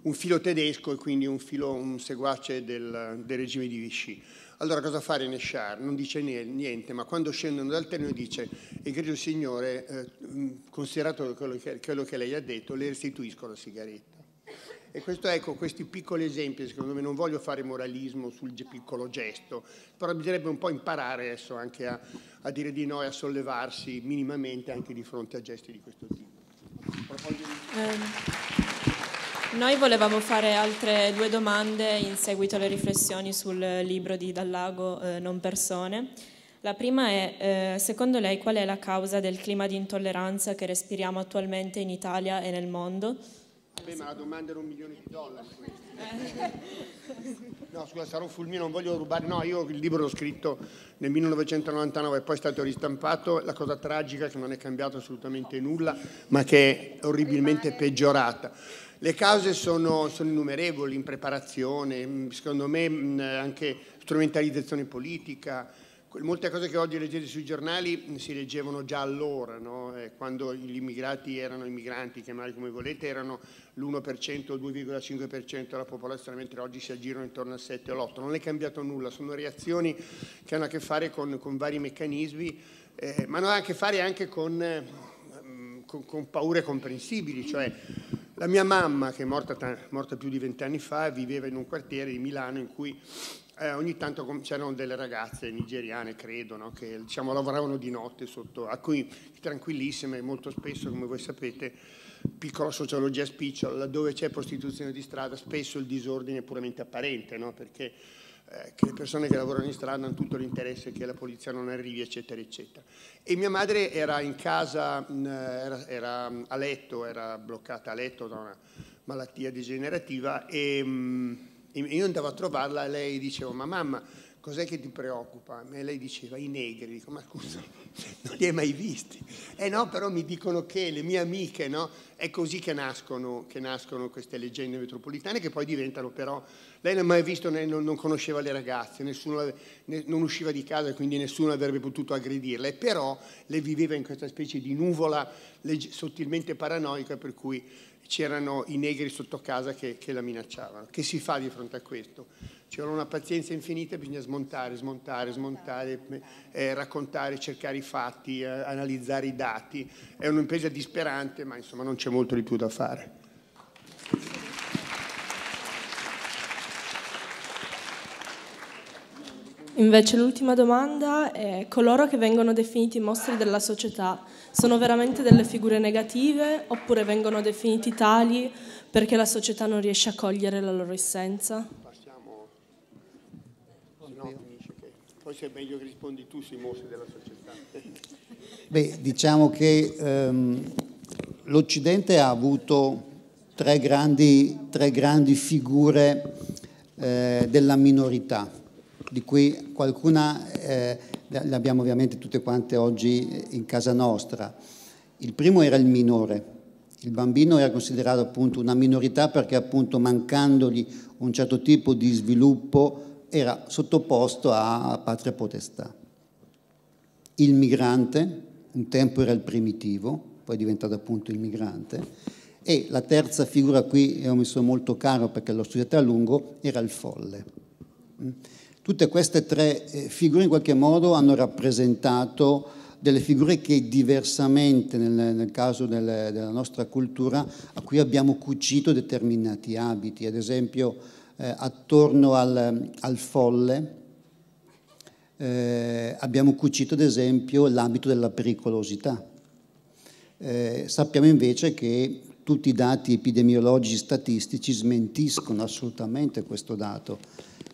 un filo tedesco e quindi un, filo, un seguace del, del regime di Vichy. Allora cosa fa Reneshar? Non dice niente, ma quando scendono dal treno dice, egregio signore, eh, mm, considerato quello che, quello che, lei ha detto, le restituisco la sigaretta. E questo, ecco, questi piccoli esempi, secondo me non voglio fare moralismo sul piccolo gesto, però bisognerebbe un po' imparare adesso anche a, a dire di no e a sollevarsi minimamente anche di fronte a gesti di questo tipo. A Um. Noi volevamo fare altre due domande in seguito alle riflessioni sul libro di Dallago eh, Non persone. La prima è, eh, secondo lei, qual è la causa del clima di intolleranza che respiriamo attualmente in Italia e nel mondo? Beh, ma la domanda era un milione di dollari. No, scusa, sarò fulmino, non voglio rubare. No, io il libro l'ho scritto nel 1999 e poi è stato ristampato. La cosa tragica è che non è cambiato assolutamente nulla, ma che è orribilmente peggiorata. Le cause sono, sono innumerevoli, impreparazione, mm, secondo me mm, anche strumentalizzazione politica, molte cose che oggi leggete sui giornali mm, si leggevano già allora, no? Eh, quando gli immigrati erano immigranti, chiamali come volete, erano l'1% o 2,5% della popolazione, mentre oggi si aggirano intorno al 7 o all'8. Non è cambiato nulla, sono reazioni che hanno a che fare con, con vari meccanismi, eh, ma hanno a che fare anche con, eh, con, con paure comprensibili, cioè la mia mamma, che è morta, morta più di vent'anni fa, viveva in un quartiere di Milano in cui eh, ogni tanto c'erano delle ragazze nigeriane, credo, no? che diciamo, lavoravano di notte sotto, a cui tranquillissime, molto spesso, come voi sapete, piccola sociologia spiccia, laddove c'è prostituzione di strada, spesso il disordine è puramente apparente, no? perché eh, che le persone che lavorano in strada hanno tutto l'interesse che la polizia non arrivi, eccetera, eccetera. E mia madre era in casa, mm, era, era mm, a letto, era bloccata a letto da una malattia degenerativa e, mm, e io andavo a trovarla e lei diceva, ma mamma, cos'è che ti preoccupa? E lei diceva, i negri, dico, ma scusa, <laughs> non li hai mai visti. Eh no, però mi dicono che le mie amiche, no? È così che nascono, che nascono queste leggende metropolitane che poi diventano però, lei non ha mai visto, non, conosceva le ragazze, nessuno, non usciva di casa, quindi nessuno avrebbe potuto aggredirle, e però le viveva in questa specie di nuvola sottilmente paranoica per cui c'erano i negri sotto casa che, che, la minacciavano. Che si fa di fronte a questo? C'era una pazienza infinita, bisogna smontare, smontare, smontare, eh, raccontare, cercare i fatti, eh, analizzare i dati. È un'impresa disperante, ma insomma non c'è molto di più da fare. Invece l'ultima domanda è coloro che vengono definiti mostri della società sono veramente delle figure negative oppure vengono definiti tali perché la società non riesce a cogliere la loro essenza? Passiamo, no, forse è meglio che rispondi tu sui Simosi della società. Beh, diciamo che ehm, l'Occidente ha avuto tre grandi, tre grandi figure eh, della minorità, di cui qualcuna eh, le abbiamo ovviamente tutte quante oggi eh, in casa nostra. Il primo era il minore, il bambino era considerato appunto una minorità perché appunto mancandogli un certo tipo di sviluppo era sottoposto a patria potestà. Il migrante, un tempo era il primitivo, poi è diventato appunto il migrante, e la terza figura qui, io mi sono molto caro perché l'ho studiata a lungo, era il folle. Mm. Tutte queste tre eh, figure in qualche modo hanno rappresentato delle figure che diversamente nel, nel caso del, della nostra cultura a cui abbiamo cucito determinati abiti, ad esempio eh, attorno al, al folle eh, abbiamo cucito ad esempio l'abito della pericolosità. Eh, sappiamo invece che tutti i dati epidemiologici statistici smentiscono assolutamente questo dato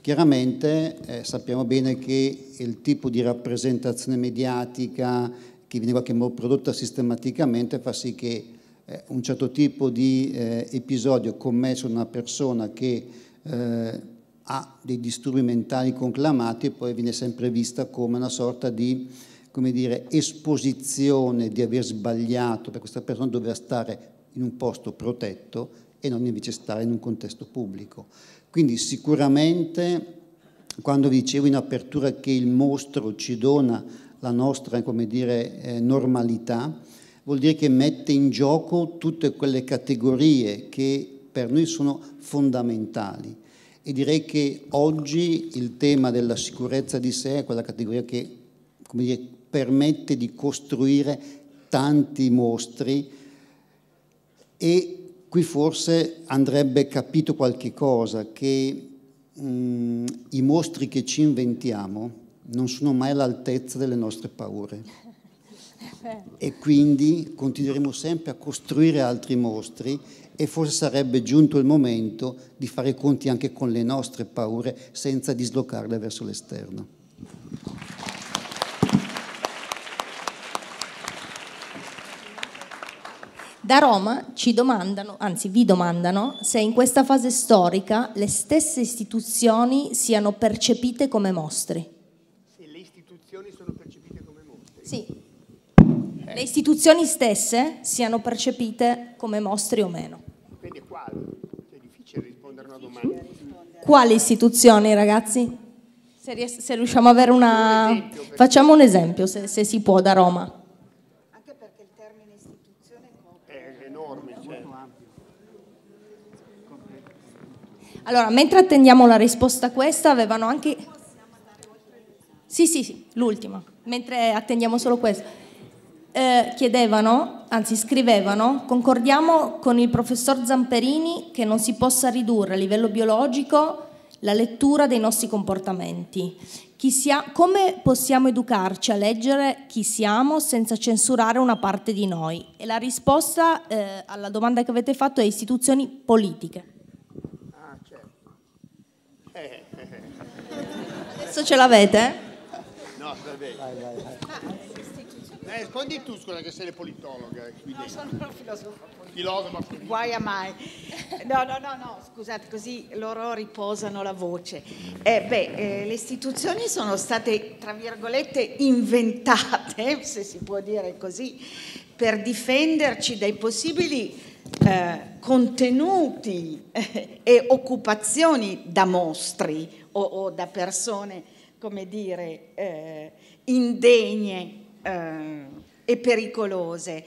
Chiaramente eh, sappiamo bene che il tipo di rappresentazione mediatica che viene in qualche modo prodotta sistematicamente fa sì che eh, un certo tipo di eh, episodio commesso da una persona che eh, ha dei disturbi mentali conclamati poi viene sempre vista come una sorta di come dire, esposizione di aver sbagliato, perché questa persona doveva stare in un posto protetto e non invece stare in un contesto pubblico. Quindi sicuramente quando vi dicevo in apertura che il mostro ci dona la nostra dire, eh, normalità, vuol dire che mette in gioco tutte quelle categorie che per noi sono fondamentali. E direi che oggi il tema della sicurezza di sé è quella categoria che dire, permette di costruire tanti mostri e qui forse andrebbe capito qualche cosa, che mh, mm, i mostri che ci inventiamo non sono mai all'altezza delle nostre paure. e quindi continueremo sempre a costruire altri mostri e forse sarebbe giunto il momento di fare conti anche con le nostre paure senza dislocarle verso l'esterno. Da Roma ci domandano, anzi vi domandano, se in questa fase storica le stesse istituzioni siano percepite come mostri. Se le istituzioni sono percepite come mostri? Sì. Le istituzioni stesse siano percepite come mostri o meno. Quindi quali. Cioè, è difficile rispondere a una domanda. Quali istituzioni, ragazzi? Se, riesco, se riusciamo ad avere una... Un esempio, facciamo un esempio, se, se si può, da Roma. Allora, mentre attendiamo la risposta a questa, avevano anche... Sì, sì, sì, l'ultima, mentre attendiamo solo questa. Eh, chiedevano, anzi scrivevano, concordiamo con il professor Zamperini che non si possa ridurre a livello biologico la lettura dei nostri comportamenti. Sia, come possiamo educarci a leggere chi siamo senza censurare una parte di noi? E la risposta eh, alla domanda che avete fatto è istituzioni politiche. Adesso ce l'avete? No, sta bene. Vai, vai, vai. Eh, rispondi tu, scusa, che sei le politologa. No, sono una filosofa. Filosofa. Guai a mai. No, no, no, no, scusate, così loro riposano la voce. Eh, beh, eh, le istituzioni sono state, tra virgolette, inventate, <laughs> se si può dire così, per difenderci dai possibili... Eh, contenuti eh, e occupazioni da mostri o, o da persone, come dire, eh, indegne eh, e pericolose.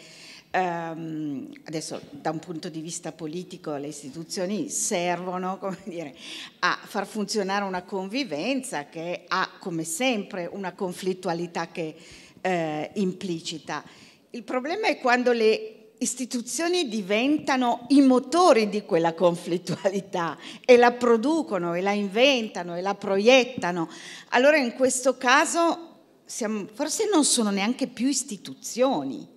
Um, adesso da un punto di vista politico le istituzioni servono <laughs> dire, a far funzionare una convivenza che ha come sempre una conflittualità che eh, implicita. Il problema è quando le istituzioni diventano i motori di quella conflittualità e la producono e la inventano e la proiettano. Allora in questo caso siamo, forse non sono neanche più istituzioni.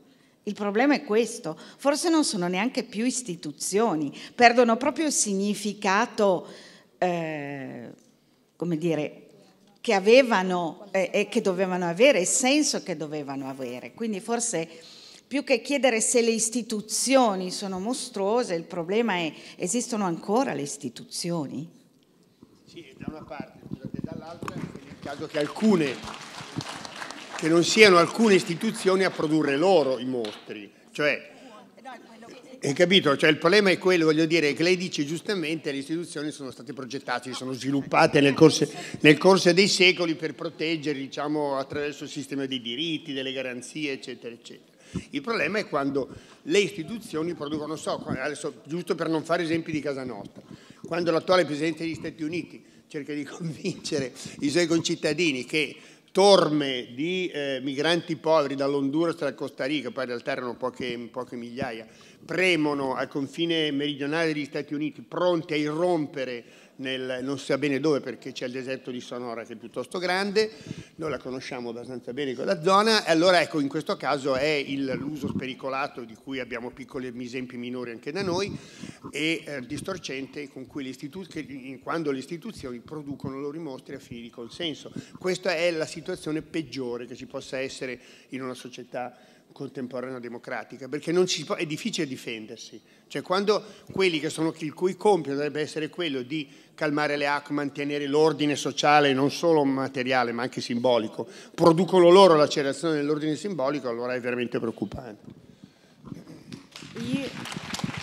Il problema è questo, forse non sono neanche più istituzioni, perdono proprio il significato, eh, come dire, che avevano eh, e che dovevano avere, il senso che dovevano avere. Quindi forse più che chiedere se le istituzioni sono mostruose, il problema è esistono ancora le istituzioni? Sì, da una parte, scusate, dall'altra è il caso che alcune, che non siano alcune istituzioni a produrre loro i mostri. Cioè, hai capito? Cioè, il problema è quello, voglio dire, che lei dice giustamente le istituzioni sono state progettate, sono sviluppate nel corso, nel corso dei secoli per proteggere, diciamo, attraverso il sistema dei diritti, delle garanzie, eccetera, eccetera. Il problema è quando le istituzioni producono, so, adesso, giusto per non fare esempi di casa nostra, quando l'attuale Presidente degli Stati Uniti cerca di <laughs> convincere i suoi concittadini che torme di eh, migranti poveri dall'Honduras alla Costa Rica, poi in realtà erano poche, poche, migliaia, premono al confine meridionale degli Stati Uniti, pronti a irrompere nel, non si sa bene dove perché c'è il deserto di Sonora che è piuttosto grande, noi la conosciamo abbastanza bene quella zona e allora ecco in questo caso è l'uso spericolato di cui abbiamo piccoli esempi minori anche da noi e eh, distorcente con cui le istituzioni, quando le istituzioni producono loro i mostri a fini di consenso. Questa è la situazione peggiore che ci possa essere in una società contemporanea democratica, perché può, è difficile difendersi. Cioè quando quelli che sono il cui compito dovrebbe essere quello di calmare le acque, mantenere l'ordine sociale, non solo materiale ma anche simbolico, producono loro lacerazione dell'ordine simbolico, allora è veramente preoccupante. Yeah.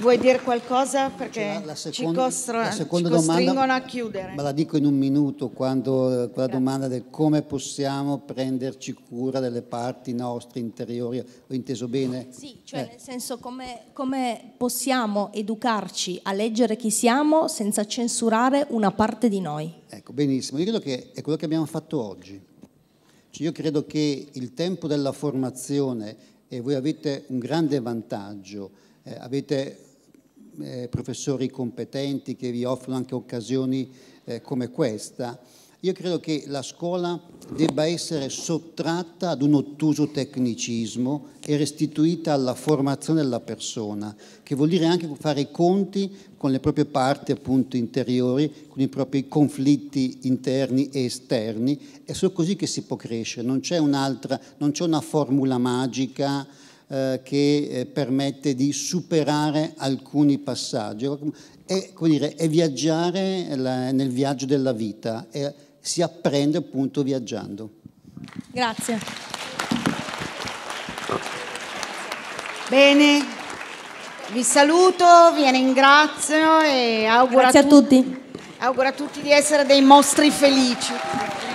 Vuoi dire qualcosa? Perché cioè, la seconda, ci, costro- la ci costringono domanda, a chiudere. Ma la dico in un minuto, quando quella domanda del come possiamo prenderci cura delle parti nostre interiori, ho inteso bene? Sì, cioè eh. nel senso come, come possiamo educarci a leggere chi siamo senza censurare una parte di noi. Ecco, benissimo, io credo che è quello che abbiamo fatto oggi. Cioè, io credo che il tempo della formazione, e voi avete un grande vantaggio, eh, avete eh, professori competenti che vi offrono anche occasioni eh, come questa. Io credo che la scuola debba essere sottratta ad un ottuso tecnicismo e restituita alla formazione della persona, che vuol dire anche fare i conti con le proprie parti appunto interiori, con i propri conflitti interni e esterni. È solo così che si può crescere, non c'è un'altra, non c'è una formula magica eh, che eh, permette di superare alcuni passaggi. È, dire, è viaggiare nel viaggio della vita, è, si apprende appunto viaggiando. Grazie. Bene, vi saluto, vi ringrazio e auguro a, tu- a tutti. Auguro a tutti di essere dei mostri felici.